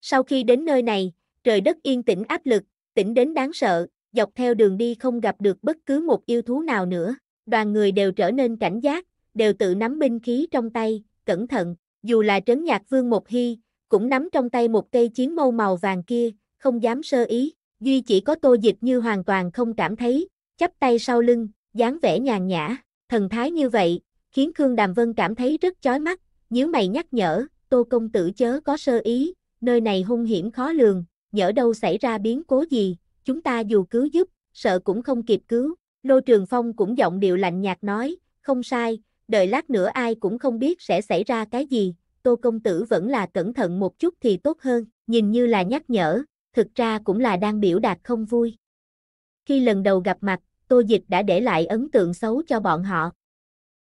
Sau khi đến nơi này, trời đất yên tĩnh áp lực, tĩnh đến đáng sợ, dọc theo đường đi không gặp được bất cứ một yêu thú nào nữa, đoàn người đều trở nên cảnh giác, đều tự nắm binh khí trong tay, cẩn thận, dù là trấn nhạc vương một hy, cũng nắm trong tay một cây chiến mâu màu vàng kia, không dám sơ ý. Duy chỉ có tô dịch như hoàn toàn không cảm thấy, chắp tay sau lưng, dáng vẻ nhàn nhã, thần thái như vậy, khiến Khương Đàm Vân cảm thấy rất chói mắt, nhíu mày nhắc nhở, tô công tử chớ có sơ ý, nơi này hung hiểm khó lường, nhỡ đâu xảy ra biến cố gì, chúng ta dù cứu giúp, sợ cũng không kịp cứu, Lô Trường Phong cũng giọng điệu lạnh nhạt nói, không sai, đợi lát nữa ai cũng không biết sẽ xảy ra cái gì, Tô Công Tử vẫn là cẩn thận một chút thì tốt hơn, nhìn như là nhắc nhở, thực ra cũng là đang biểu đạt không vui. Khi lần đầu gặp mặt, Tô Dịch đã để lại ấn tượng xấu cho bọn họ.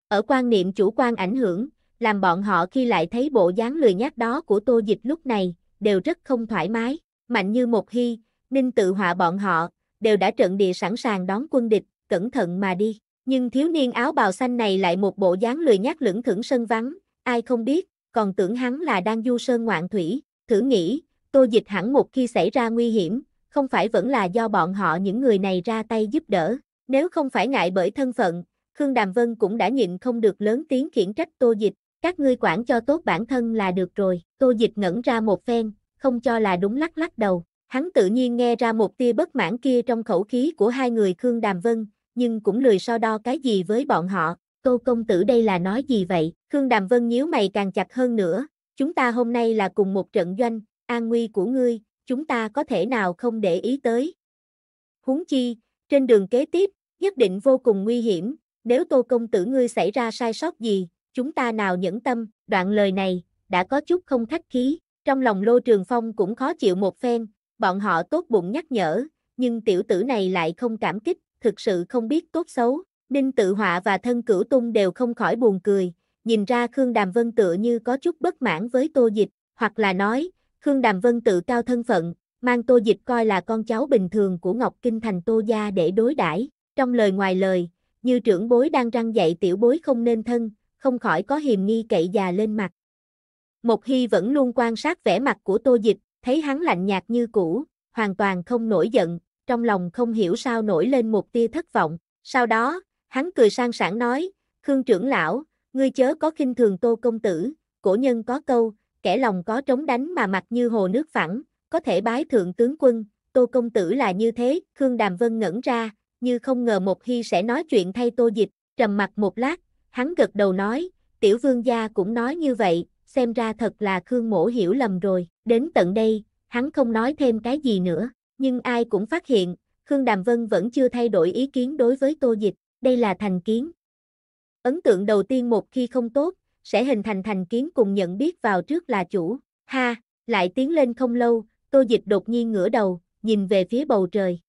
Ở quan niệm chủ quan ảnh hưởng, làm bọn họ khi lại thấy bộ dáng lười nhác đó của Tô Dịch lúc này, đều rất không thoải mái, mạnh như một hy, Ninh tự họa bọn họ, đều đã trận địa sẵn sàng đón quân địch, cẩn thận mà đi. Nhưng thiếu niên áo bào xanh này lại một bộ dáng lười nhác lưỡng thưởng sân vắng, ai không biết, còn tưởng hắn là đang du sơn ngoạn thủy, thử nghĩ, Tô Dịch hẳn một khi xảy ra nguy hiểm, không phải vẫn là do bọn họ những người này ra tay giúp đỡ. Nếu không phải ngại bởi thân phận, Khương Đàm Vân cũng đã nhịn không được lớn tiếng khiển trách Tô Dịch, các ngươi quản cho tốt bản thân là được rồi. Tô Dịch ngẩn ra một phen, không cho là đúng lắc lắc đầu. Hắn tự nhiên nghe ra một tia bất mãn kia trong khẩu khí của hai người Khương Đàm Vân, nhưng cũng lười so đo cái gì với bọn họ. Tô công tử đây là nói gì vậy? Khương Đàm Vân nhíu mày càng chặt hơn nữa. Chúng ta hôm nay là cùng một trận doanh, an nguy của ngươi, chúng ta có thể nào không để ý tới. Huống chi, trên đường kế tiếp, nhất định vô cùng nguy hiểm, nếu tô công tử ngươi xảy ra sai sót gì, chúng ta nào nhẫn tâm, đoạn lời này, đã có chút không khách khí, trong lòng Lô Trường Phong cũng khó chịu một phen, bọn họ tốt bụng nhắc nhở, nhưng tiểu tử này lại không cảm kích, thực sự không biết tốt xấu, Ninh Tự Họa và thân cửu tung đều không khỏi buồn cười, nhìn ra Khương Đàm Vân tựa như có chút bất mãn với tô dịch, hoặc là nói, Khương Đàm Vân tự cao thân phận, mang Tô Dịch coi là con cháu bình thường của Ngọc Kinh thành Tô gia để đối đãi. Trong lời ngoài lời, như trưởng bối đang răng dạy tiểu bối không nên thân, không khỏi có hiềm nghi cậy già lên mặt. Mộc Hy vẫn luôn quan sát vẻ mặt của Tô Dịch, thấy hắn lạnh nhạt như cũ, hoàn toàn không nổi giận, trong lòng không hiểu sao nổi lên một tia thất vọng. Sau đó, hắn cười sang sảng nói, Khương trưởng lão, ngươi chớ có khinh thường Tô công tử, cổ nhân có câu, kẻ lòng có trống đánh mà mặt như hồ nước phẳng, có thể bái thượng tướng quân, Tô Công Tử là như thế, Khương Đàm Vân ngẩn ra, như không ngờ một khi sẽ nói chuyện thay Tô Dịch, trầm mặt một lát, hắn gật đầu nói, tiểu vương gia cũng nói như vậy, xem ra thật là Khương Mổ hiểu lầm rồi, đến tận đây, hắn không nói thêm cái gì nữa, nhưng ai cũng phát hiện, Khương Đàm Vân vẫn chưa thay đổi ý kiến đối với Tô Dịch, đây là thành kiến. Ấn tượng đầu tiên một khi không tốt, sẽ hình thành thành kiến cùng nhận biết vào trước là chủ. Ha, lại tiến lên không lâu, Tô Dịch đột nhiên ngửa đầu, nhìn về phía bầu trời.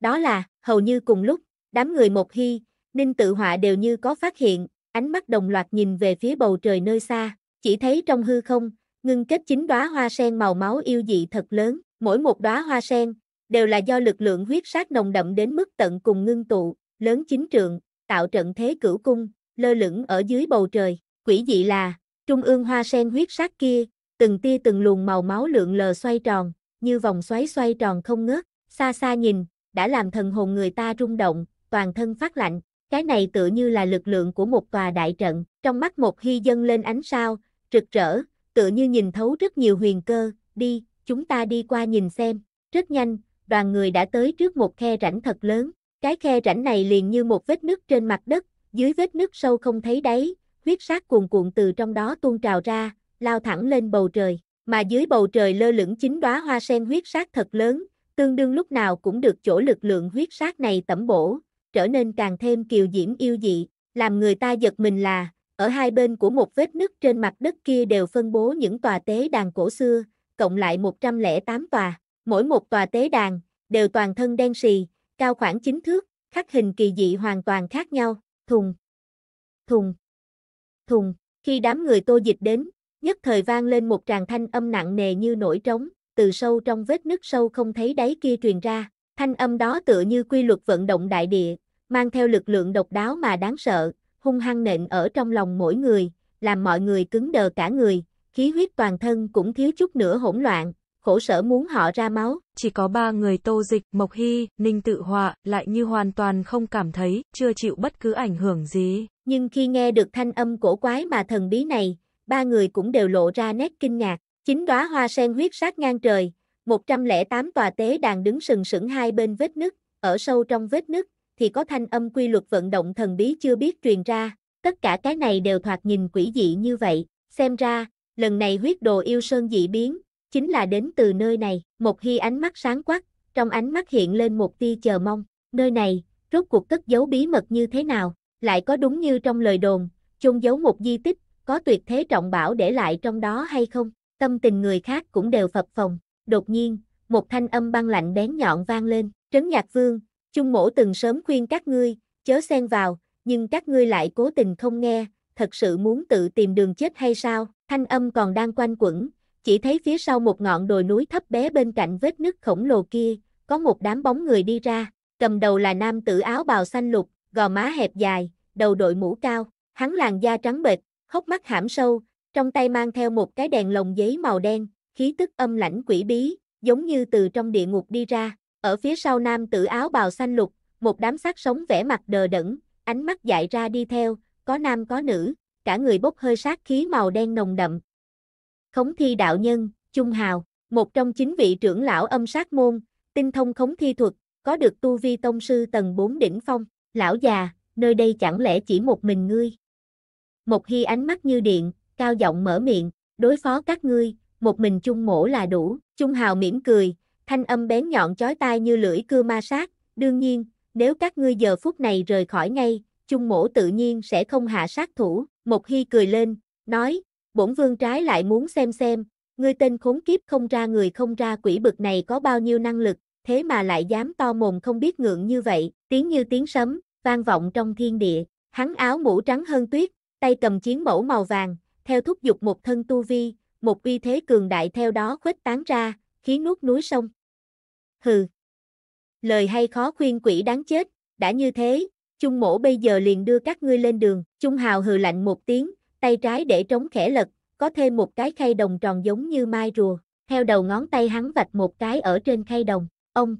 Đó là, hầu như cùng lúc, đám người một hy, Ninh tự họa đều như có phát hiện, ánh mắt đồng loạt nhìn về phía bầu trời nơi xa, chỉ thấy trong hư không, ngưng kết chính đóa hoa sen màu máu yêu dị thật lớn, mỗi một đóa hoa sen đều là do lực lượng huyết sát nồng đậm đến mức tận cùng ngưng tụ, lớn chính trượng, tạo trận thế cửu cung, lơ lửng ở dưới bầu trời. Quỷ dị là, trung ương hoa sen huyết sắc kia, từng tia từng luồng màu máu lượng lờ xoay tròn, như vòng xoáy xoay tròn không ngớt, xa xa nhìn, đã làm thần hồn người ta rung động, toàn thân phát lạnh, cái này tựa như là lực lượng của một tòa đại trận, trong mắt một hy dân lên ánh sao, rực rỡ, tựa như nhìn thấu rất nhiều huyền cơ, đi, chúng ta đi qua nhìn xem, rất nhanh, đoàn người đã tới trước một khe rãnh thật lớn, cái khe rãnh này liền như một vết nứt trên mặt đất, dưới vết nứt sâu không thấy đáy, huyết sát cuồn cuộn từ trong đó tuôn trào ra, lao thẳng lên bầu trời, mà dưới bầu trời lơ lửng chính đóa hoa sen huyết sát thật lớn, tương đương lúc nào cũng được chỗ lực lượng huyết sát này tẩm bổ, trở nên càng thêm kiều diễm yêu dị, làm người ta giật mình là, ở hai bên của một vết nứt trên mặt đất kia đều phân bố những tòa tế đàn cổ xưa, cộng lại 108 tòa, mỗi một tòa tế đàn, đều toàn thân đen xì, cao khoảng 9 thước, khắc hình kỳ dị hoàn toàn khác nhau, thùng, thùng thùng, khi đám người tô dịch đến, nhất thời vang lên một tràng thanh âm nặng nề như nổi trống, từ sâu trong vết nứt sâu không thấy đáy kia truyền ra, thanh âm đó tựa như quy luật vận động đại địa, mang theo lực lượng độc đáo mà đáng sợ, hung hăng nện ở trong lòng mỗi người, làm mọi người cứng đờ cả người, khí huyết toàn thân cũng thiếu chút nữa hỗn loạn, khổ sở muốn họ ra máu. Chỉ có ba người tô dịch, Mộc Hy, Ninh Tự Họa, lại như hoàn toàn không cảm thấy, chưa chịu bất cứ ảnh hưởng gì. Nhưng khi nghe được thanh âm cổ quái mà thần bí này, ba người cũng đều lộ ra nét kinh ngạc. Chính đóa hoa sen huyết sát ngang trời, 108 tòa tế đàn đứng sừng sững hai bên vết nứt, ở sâu trong vết nứt, thì có thanh âm quy luật vận động thần bí chưa biết truyền ra. Tất cả cái này đều thoạt nhìn quỷ dị như vậy, xem ra, lần này huyết đồ yêu sơn dị biến, chính là đến từ nơi này, một hy ánh mắt sáng quắc, trong ánh mắt hiện lên một tia chờ mong, nơi này, rốt cuộc cất giấu bí mật như thế nào, lại có đúng như trong lời đồn, chôn giấu một di tích, có tuyệt thế trọng bảo để lại trong đó hay không, tâm tình người khác cũng đều phập phồng, đột nhiên, một thanh âm băng lạnh bén nhọn vang lên, trấn nhạc vương, chung mổ từng sớm khuyên các ngươi, chớ xen vào, nhưng các ngươi lại cố tình không nghe, thật sự muốn tự tìm đường chết hay sao, thanh âm còn đang quanh quẩn, chỉ thấy phía sau một ngọn đồi núi thấp bé bên cạnh vết nứt khổng lồ kia, có một đám bóng người đi ra, cầm đầu là nam tử áo bào xanh lục, gò má hẹp dài, đầu đội mũ cao, hắn làn da trắng bệch, hốc mắt hãm sâu, trong tay mang theo một cái đèn lồng giấy màu đen, khí tức âm lãnh quỷ bí, giống như từ trong địa ngục đi ra. Ở phía sau nam tử áo bào xanh lục, một đám xác sống vẻ mặt đờ đẫn, ánh mắt dại ra đi theo, có nam có nữ, cả người bốc hơi sát khí màu đen nồng đậm, Khống thi đạo nhân, Trung Hào, một trong chín vị trưởng lão âm sát môn, tinh thông khống thi thuật, có được tu vi tông sư tầng 4 đỉnh phong, lão già, nơi đây chẳng lẽ chỉ một mình ngươi. Một hy ánh mắt như điện, cao giọng mở miệng, đối phó các ngươi, một mình chung mổ là đủ, Trung Hào mỉm cười, thanh âm bén nhọn chói tai như lưỡi cưa ma sát, đương nhiên, nếu các ngươi giờ phút này rời khỏi ngay, Trung mổ tự nhiên sẽ không hạ sát thủ, một hy cười lên, nói, bổn vương trái lại muốn xem xem, ngươi tên khốn kiếp không ra người không ra quỷ bực này có bao nhiêu năng lực, thế mà lại dám to mồm không biết ngượng như vậy, tiếng như tiếng sấm, vang vọng trong thiên địa, hắn áo mũ trắng hơn tuyết, tay cầm chiến mẫu màu vàng, theo thúc dục một thân tu vi, một uy thế cường đại theo đó khuếch tán ra, khí nuốt núi sông. Hừ. Lời hay khó khuyên quỷ đáng chết, đã như thế, chung mổ bây giờ liền đưa các ngươi lên đường, chung hào hừ lạnh một tiếng, tay trái để trống khẽ lật, có thêm một cái khay đồng tròn giống như mai rùa, theo đầu ngón tay hắn vạch một cái ở trên khay đồng, ông.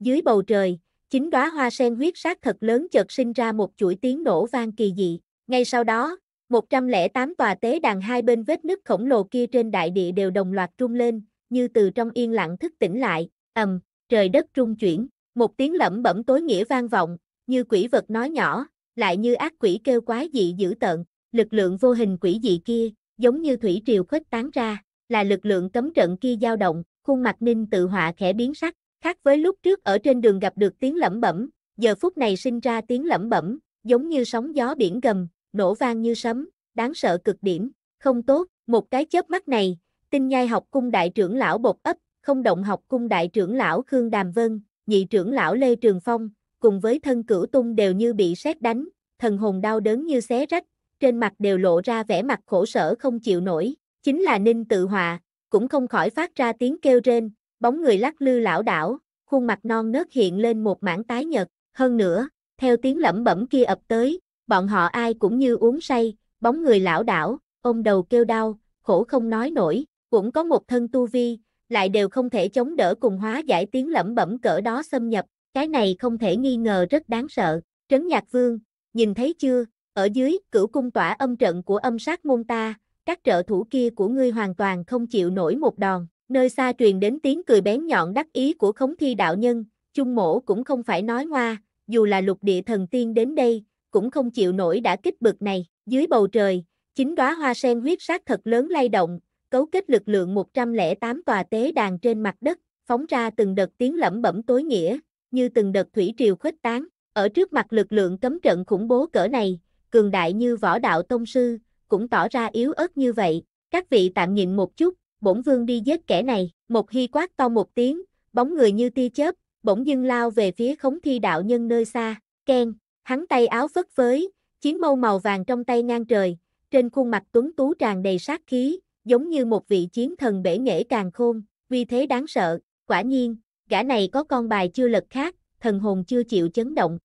Dưới bầu trời, chính đóa hoa sen huyết sát thật lớn chợt sinh ra một chuỗi tiếng nổ vang kỳ dị, ngay sau đó, 108 tòa tế đàn hai bên vết nứt khổng lồ kia trên đại địa đều đồng loạt trung lên, như từ trong yên lặng thức tỉnh lại, ầm, trời đất trung chuyển, một tiếng lẩm bẩm tối nghĩa vang vọng, như quỷ vật nói nhỏ, lại như ác quỷ kêu quái dị dữ tợn lực lượng vô hình quỷ dị kia, giống như thủy triều khuếch tán ra, là lực lượng cấm trận kia dao động, khuôn mặt Ninh tự họa khẽ biến sắc, khác với lúc trước ở trên đường gặp được tiếng lẩm bẩm, giờ phút này sinh ra tiếng lẩm bẩm, giống như sóng gió biển gầm, nổ vang như sấm, đáng sợ cực điểm, không tốt, một cái chớp mắt này, tinh nhai học cung đại trưởng lão bột ấp, không động học cung đại trưởng lão Khương Đàm Vân, nhị trưởng lão Lê Trường Phong, cùng với thân cửu tung đều như bị sét đánh, thần hồn đau đớn như xé rách, trên mặt đều lộ ra vẻ mặt khổ sở không chịu nổi, chính là Ninh Tự Hòa, cũng không khỏi phát ra tiếng kêu rên, bóng người lắc lư lão đảo, khuôn mặt non nớt hiện lên một mảng tái nhật, hơn nữa, theo tiếng lẩm bẩm kia ập tới, bọn họ ai cũng như uống say, bóng người lão đảo, ôm đầu kêu đau, khổ không nói nổi, cũng có một thân tu vi, lại đều không thể chống đỡ cùng hóa giải tiếng lẩm bẩm cỡ đó xâm nhập, cái này không thể nghi ngờ rất đáng sợ, trấn nhạc vương, nhìn thấy chưa, ở dưới, cửu cung tỏa âm trận của âm sát môn ta, các trợ thủ kia của ngươi hoàn toàn không chịu nổi một đòn. Nơi xa truyền đến tiếng cười bén nhọn đắc ý của khống thi đạo nhân, chung mổ cũng không phải nói ngoa, dù là lục địa thần tiên đến đây, cũng không chịu nổi đã kích bực này. Dưới bầu trời, chính đóa hoa sen huyết sát thật lớn lay động, cấu kết lực lượng 108 tòa tế đàn trên mặt đất, phóng ra từng đợt tiếng lẩm bẩm tối nghĩa, như từng đợt thủy triều khuếch tán. Ở trước mặt lực lượng cấm trận khủng bố cỡ này, cường đại như võ đạo tông sư, cũng tỏ ra yếu ớt như vậy. Các vị tạm nhịn một chút, bổn vương đi giết kẻ này. Một hy quát to một tiếng, bóng người như tia chớp, bỗng dưng lao về phía khống thi đạo nhân nơi xa. Ken, hắn tay áo phất phới, chiến mâu màu vàng trong tay ngang trời, trên khuôn mặt tuấn tú tràn đầy sát khí, giống như một vị chiến thần bể nghệ càng khôn, vì thế đáng sợ, quả nhiên, gã này có con bài chưa lật khác, thần hồn chưa chịu chấn động.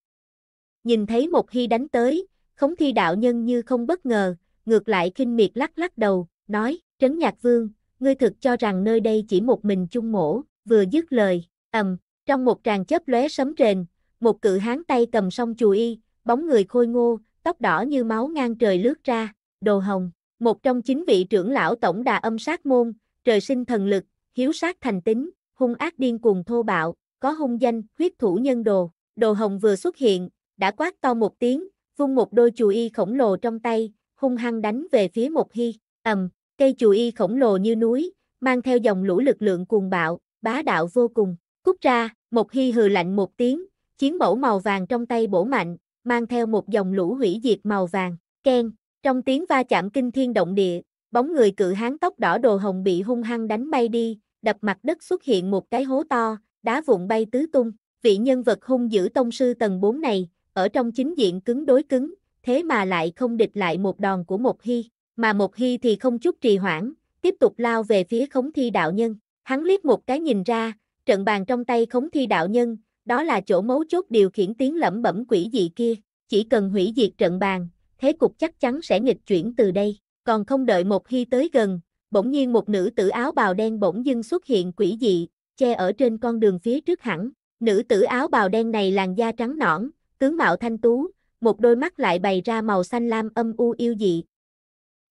Nhìn thấy một hy đánh tới, Khống thi đạo nhân như không bất ngờ, ngược lại khinh miệt lắc lắc đầu, nói, Trấn Nhạc Vương, ngươi thực cho rằng nơi đây chỉ một mình chung mổ, vừa dứt lời, ầm, trong một tràng chớp lóe sấm rền, một cự hán tay cầm song y bóng người khôi ngô, tóc đỏ như máu ngang trời lướt ra, đồ hồng, một trong chín vị trưởng lão tổng đà âm sát môn, trời sinh thần lực, hiếu sát thành tính, hung ác điên cuồng thô bạo, có hung danh, huyết thủ nhân đồ, đồ hồng vừa xuất hiện, đã quát to một tiếng, vung một đôi chù y khổng lồ trong tay, hung hăng đánh về phía một hy, ầm, cây chù y khổng lồ như núi, mang theo dòng lũ lực lượng cuồng bạo, bá đạo vô cùng, cút ra, một hy hừ lạnh một tiếng, chiến bổ màu vàng trong tay bổ mạnh, mang theo một dòng lũ hủy diệt màu vàng, ken, trong tiếng va chạm kinh thiên động địa, bóng người cự hán tóc đỏ đồ hồng bị hung hăng đánh bay đi, đập mặt đất xuất hiện một cái hố to, đá vụn bay tứ tung, vị nhân vật hung dữ tông sư tầng 4 này, ở trong chính diện cứng đối cứng, thế mà lại không địch lại một đòn của một hy, mà một hy thì không chút trì hoãn, tiếp tục lao về phía khống thi đạo nhân. Hắn liếc một cái nhìn ra, trận bàn trong tay khống thi đạo nhân, đó là chỗ mấu chốt điều khiển tiếng lẩm bẩm quỷ dị kia, chỉ cần hủy diệt trận bàn, thế cục chắc chắn sẽ nghịch chuyển từ đây, còn không đợi một hy tới gần, bỗng nhiên một nữ tử áo bào đen bỗng dưng xuất hiện quỷ dị, che ở trên con đường phía trước hẳn, nữ tử áo bào đen này làn da trắng nõn, tướng mạo thanh tú, một đôi mắt lại bày ra màu xanh lam âm u yêu dị.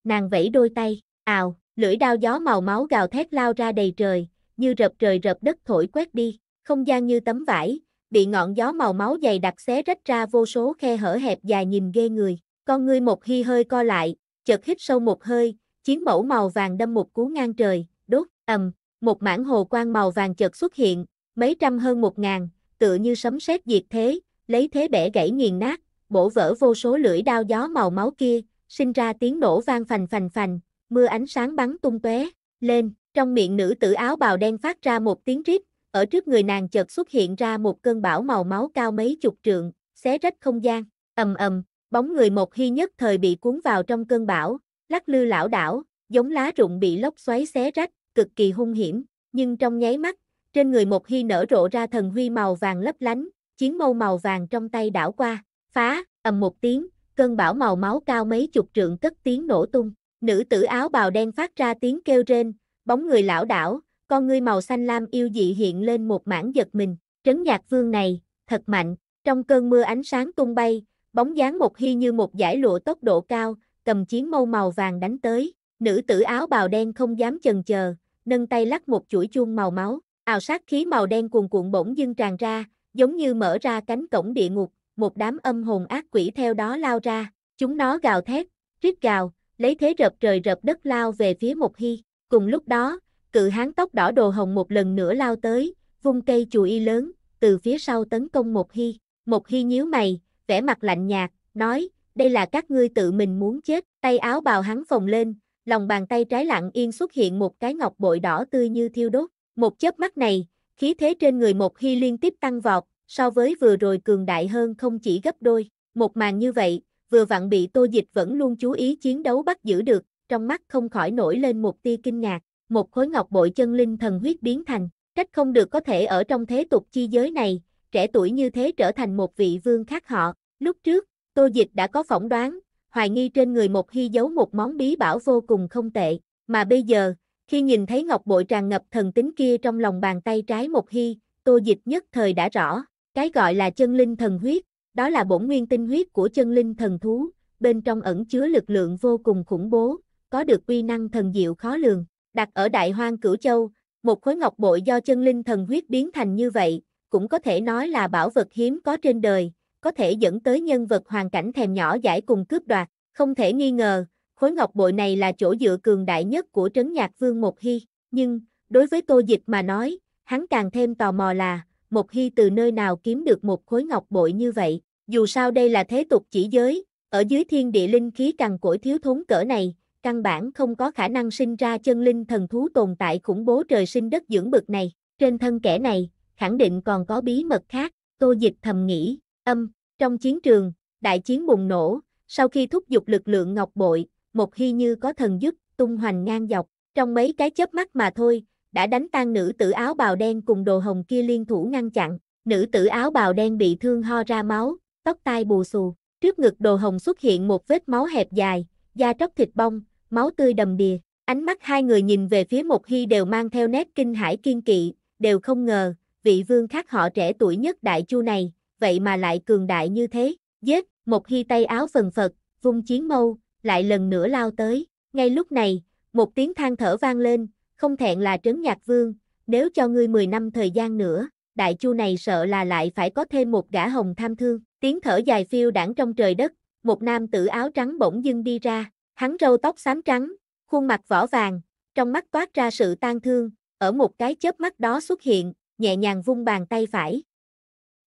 Nàng vẫy đôi tay, ào, lưỡi đao gió màu máu gào thét lao ra đầy trời, như rập trời rập đất thổi quét đi, không gian như tấm vải, bị ngọn gió màu máu dày đặc xé rách ra vô số khe hở hẹp dài nhìn ghê người. Con ngươi một hy hơi co lại, chợt hít sâu một hơi, chiến mẫu màu vàng đâm một cú ngang trời, đốt, ầm, một mảng hồ quang màu vàng chợt xuất hiện, mấy trăm hơn một ngàn, tựa như sấm sét diệt thế, lấy thế bẻ gãy nghiền nát, bổ vỡ vô số lưỡi đao gió màu máu kia, sinh ra tiếng nổ vang phành phành phành, mưa ánh sáng bắn tung tóe lên, trong miệng nữ tử áo bào đen phát ra một tiếng rít, ở trước người nàng chợt xuất hiện ra một cơn bão màu máu cao mấy chục trượng, xé rách không gian, ầm ầm, bóng người một hy nhất thời bị cuốn vào trong cơn bão, lắc lư lão đảo, giống lá rụng bị lốc xoáy xé rách, cực kỳ hung hiểm, nhưng trong nháy mắt, trên người một hy nở rộ ra thần huy màu vàng lấp lánh, Chiến mâu màu vàng trong tay đảo qua, phá, ầm một tiếng, cơn bão màu máu cao mấy chục trượng cất tiếng nổ tung. Nữ tử áo bào đen phát ra tiếng kêu rên, bóng người lão đảo, con ngươi màu xanh lam yêu dị hiện lên một mảng giật mình. Trấn nhạc vương này, thật mạnh, trong cơn mưa ánh sáng tung bay, bóng dáng một hy như một giải lụa tốc độ cao, cầm chiến mâu màu vàng đánh tới. Nữ tử áo bào đen không dám chần chờ, nâng tay lắc một chuỗi chuông màu máu, ào sát khí màu đen cuồn cuộn bỗng dưng tràn ra, giống như mở ra cánh cổng địa ngục, một đám âm hồn ác quỷ theo đó lao ra, chúng nó gào thét, rít gào, lấy thế rập trời rập đất lao về phía Mộc Hy. Cùng lúc đó, cự hán tóc đỏ đồ hồng một lần nữa lao tới, vung cây y lớn, từ phía sau tấn công Mộc Hy. Mộc Hy nhíu mày, vẻ mặt lạnh nhạt, nói, đây là các ngươi tự mình muốn chết, tay áo bào hắn phồng lên, lòng bàn tay trái lặng yên xuất hiện một cái ngọc bội đỏ tươi như thiêu đốt. Một chớp mắt này, Khí thế trên người một hy liên tiếp tăng vọt, so với vừa rồi cường đại hơn không chỉ gấp đôi. Một màn như vậy, vừa vặn bị tô dịch vẫn luôn chú ý chiến đấu bắt giữ được, trong mắt không khỏi nổi lên một tia kinh ngạc. Một khối ngọc bội chân linh thần huyết biến thành, trách không được có thể ở trong thế tục chi giới này, trẻ tuổi như thế trở thành một vị vương khác họ. Lúc trước, tô dịch đã có phỏng đoán, hoài nghi trên người một hy giấu một món bí bảo vô cùng không tệ, mà bây giờ, khi nhìn thấy ngọc bội tràn ngập thần tính kia trong lòng bàn tay trái một hy, tô dịch nhất thời đã rõ, cái gọi là chân linh thần huyết, đó là bổn nguyên tinh huyết của chân linh thần thú, bên trong ẩn chứa lực lượng vô cùng khủng bố, có được quy năng thần diệu khó lường. Đặt ở Đại Hoang Cửu Châu, một khối ngọc bội do chân linh thần huyết biến thành như vậy, cũng có thể nói là bảo vật hiếm có trên đời, có thể dẫn tới nhân vật hoàn cảnh thèm nhỏ giải cùng cướp đoạt, không thể nghi ngờ, khối ngọc bội này là chỗ dựa cường đại nhất của trấn nhạc vương Một Hy, nhưng, đối với tô dịch mà nói, hắn càng thêm tò mò là, Một Hy từ nơi nào kiếm được một khối ngọc bội như vậy, dù sao đây là thế tục chỉ giới, ở dưới thiên địa linh khí càng cỗi thiếu thốn cỡ này, căn bản không có khả năng sinh ra chân linh thần thú tồn tại khủng bố trời sinh đất dưỡng bực này, trên thân kẻ này, khẳng định còn có bí mật khác, tô dịch thầm nghĩ, âm, trong chiến trường, đại chiến bùng nổ, sau khi thúc giục lực lượng ngọc bội, một khi như có thần giúp, tung hoành ngang dọc, trong mấy cái chớp mắt mà thôi, đã đánh tan nữ tử áo bào đen cùng đồ hồng kia liên thủ ngăn chặn, nữ tử áo bào đen bị thương ho ra máu, tóc tai bù xù, trước ngực đồ hồng xuất hiện một vết máu hẹp dài, da tróc thịt bong, máu tươi đầm đìa, ánh mắt hai người nhìn về phía một hy đều mang theo nét kinh hải kiên kỵ, đều không ngờ, vị vương khác họ trẻ tuổi nhất đại chu này, vậy mà lại cường đại như thế, giết, một hy tay áo phần phật, vung chiến mâu, lại lần nữa lao tới. Ngay lúc này, một tiếng than thở vang lên, không thẹn là trấn nhạc vương, nếu cho ngươi 10 năm thời gian nữa, đại chu này sợ là lại phải có thêm một gã hồng tham thương. Tiếng thở dài phiêu đảng trong trời đất, một nam tử áo trắng bỗng dưng đi ra, hắn râu tóc xám trắng, khuôn mặt vỏ vàng, trong mắt toát ra sự tan thương, ở một cái chớp mắt đó xuất hiện, nhẹ nhàng vung bàn tay phải.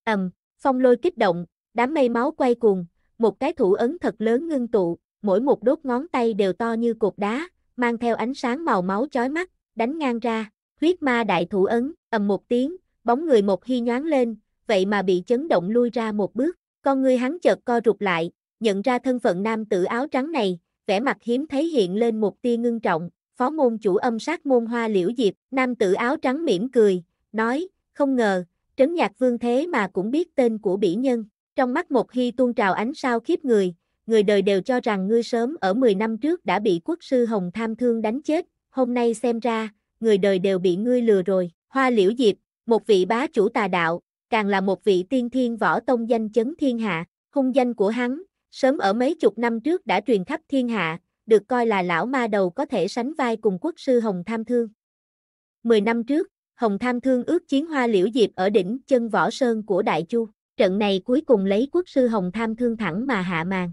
Ầm, phong lôi kích động, đám mây máu quay cuồng, một cái thủ ấn thật lớn ngưng tụ, mỗi một đốt ngón tay đều to như cục đá, mang theo ánh sáng màu máu chói mắt, đánh ngang ra. Huyết ma đại thủ ấn, ầm một tiếng, bóng người một khi nhoáng lên, vậy mà bị chấn động lui ra một bước. Con người hắn chợt co rụt lại, nhận ra thân phận nam tử áo trắng này, vẻ mặt hiếm thấy hiện lên một tia ngưng trọng. Phó môn chủ âm sát môn hoa liễu diệp, nam tử áo trắng mỉm cười, nói, không ngờ, trấn nhạc vương thế mà cũng biết tên của bỉ nhân. Trong mắt một khi tuôn trào ánh sao khiếp người, người đời đều cho rằng ngươi sớm ở 10 năm trước đã bị quốc sư Hồng Tham Thương đánh chết, hôm nay xem ra, người đời đều bị ngươi lừa rồi. Hoa Liễu Diệp, một vị bá chủ tà đạo, càng là một vị tiên thiên võ tông danh chấn thiên hạ, hung danh của hắn, sớm ở mấy chục năm trước đã truyền khắp thiên hạ, được coi là lão ma đầu có thể sánh vai cùng quốc sư Hồng Tham Thương. Mười năm trước, Hồng Tham Thương ước chiến hoa liễu diệp ở đỉnh chân võ sơn của Đại Chu, trận này cuối cùng lấy quốc sư Hồng Tham Thương thẳng mà hạ màn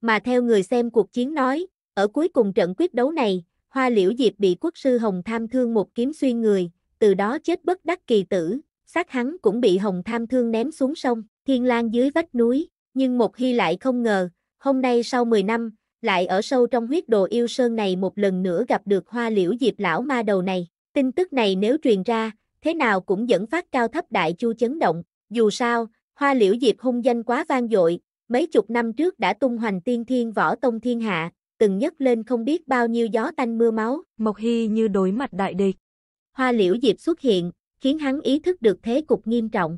mà theo người xem cuộc chiến nói, ở cuối cùng trận quyết đấu này, Hoa Liễu Diệp bị quốc sư Hồng Tham thương một kiếm xuyên người, từ đó chết bất đắc kỳ tử, xác hắn cũng bị Hồng Tham thương ném xuống sông, thiên lang dưới vách núi, nhưng một hy lại không ngờ, hôm nay sau 10 năm, lại ở sâu trong huyết đồ yêu sơn này một lần nữa gặp được Hoa Liễu Diệp lão ma đầu này, tin tức này nếu truyền ra, thế nào cũng dẫn phát cao thấp đại chu chấn động, dù sao, Hoa Liễu Diệp hung danh quá vang dội, mấy chục năm trước đã tung hoành tiên thiên võ tông thiên hạ, từng nhấc lên không biết bao nhiêu gió tanh mưa máu. Mộc Hy như đối mặt đại địch. Hoa liễu diệp xuất hiện, khiến hắn ý thức được thế cục nghiêm trọng.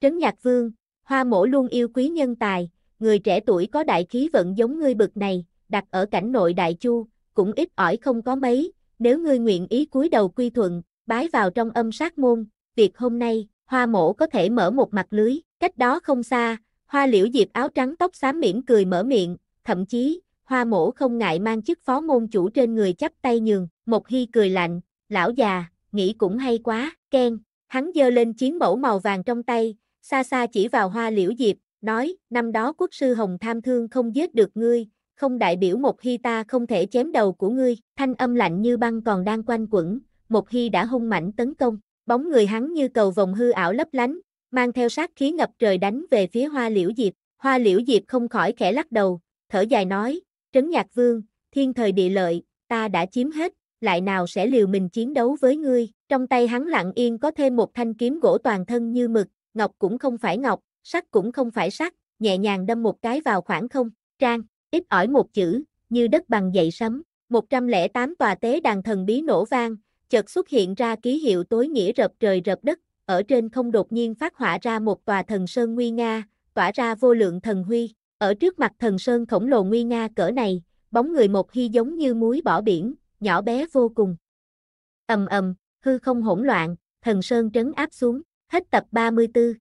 Trấn Nhạc Vương, Hoa Mổ luôn yêu quý nhân tài, người trẻ tuổi có đại khí vận giống ngươi bực này, đặt ở cảnh nội đại chu, cũng ít ỏi không có mấy, nếu ngươi nguyện ý cúi đầu quy thuận, bái vào trong âm sát môn, việc hôm nay, Hoa Mổ có thể mở một mặt lưới, cách đó không xa, Hoa liễu diệp áo trắng tóc xám mỉm cười mở miệng, thậm chí, hoa mổ không ngại mang chức phó môn chủ trên người chắp tay nhường, một hy cười lạnh, lão già, nghĩ cũng hay quá, khen, hắn giơ lên chiến mẫu màu vàng trong tay, xa xa chỉ vào hoa liễu diệp, nói, năm đó quốc sư Hồng Tham Thương không giết được ngươi, không đại biểu một hy ta không thể chém đầu của ngươi, thanh âm lạnh như băng còn đang quanh quẩn, một hy đã hung mạnh tấn công, bóng người hắn như cầu vòng hư ảo lấp lánh, mang theo sát khí ngập trời đánh về phía hoa liễu diệp. Hoa liễu diệp không khỏi khẽ lắc đầu, thở dài nói, trấn nhạc vương, thiên thời địa lợi, ta đã chiếm hết, lại nào sẽ liều mình chiến đấu với ngươi. Trong tay hắn lặng yên có thêm một thanh kiếm gỗ toàn thân như mực, ngọc cũng không phải ngọc, sắt cũng không phải sắt, nhẹ nhàng đâm một cái vào khoảng không, trang, ít ỏi một chữ, như đất bằng dậy sấm. 108 tòa tế đàn thần bí nổ vang, chợt xuất hiện ra ký hiệu tối nghĩa rập trời rập đất, ở trên không đột nhiên phát hỏa ra một tòa thần sơn nguy nga, tỏa ra vô lượng thần huy. Ở trước mặt thần sơn khổng lồ nguy nga cỡ này, bóng người một hy giống như muối bỏ biển, nhỏ bé vô cùng. Ầm ầm, hư không hỗn loạn, thần sơn trấn áp xuống, hết tập 34.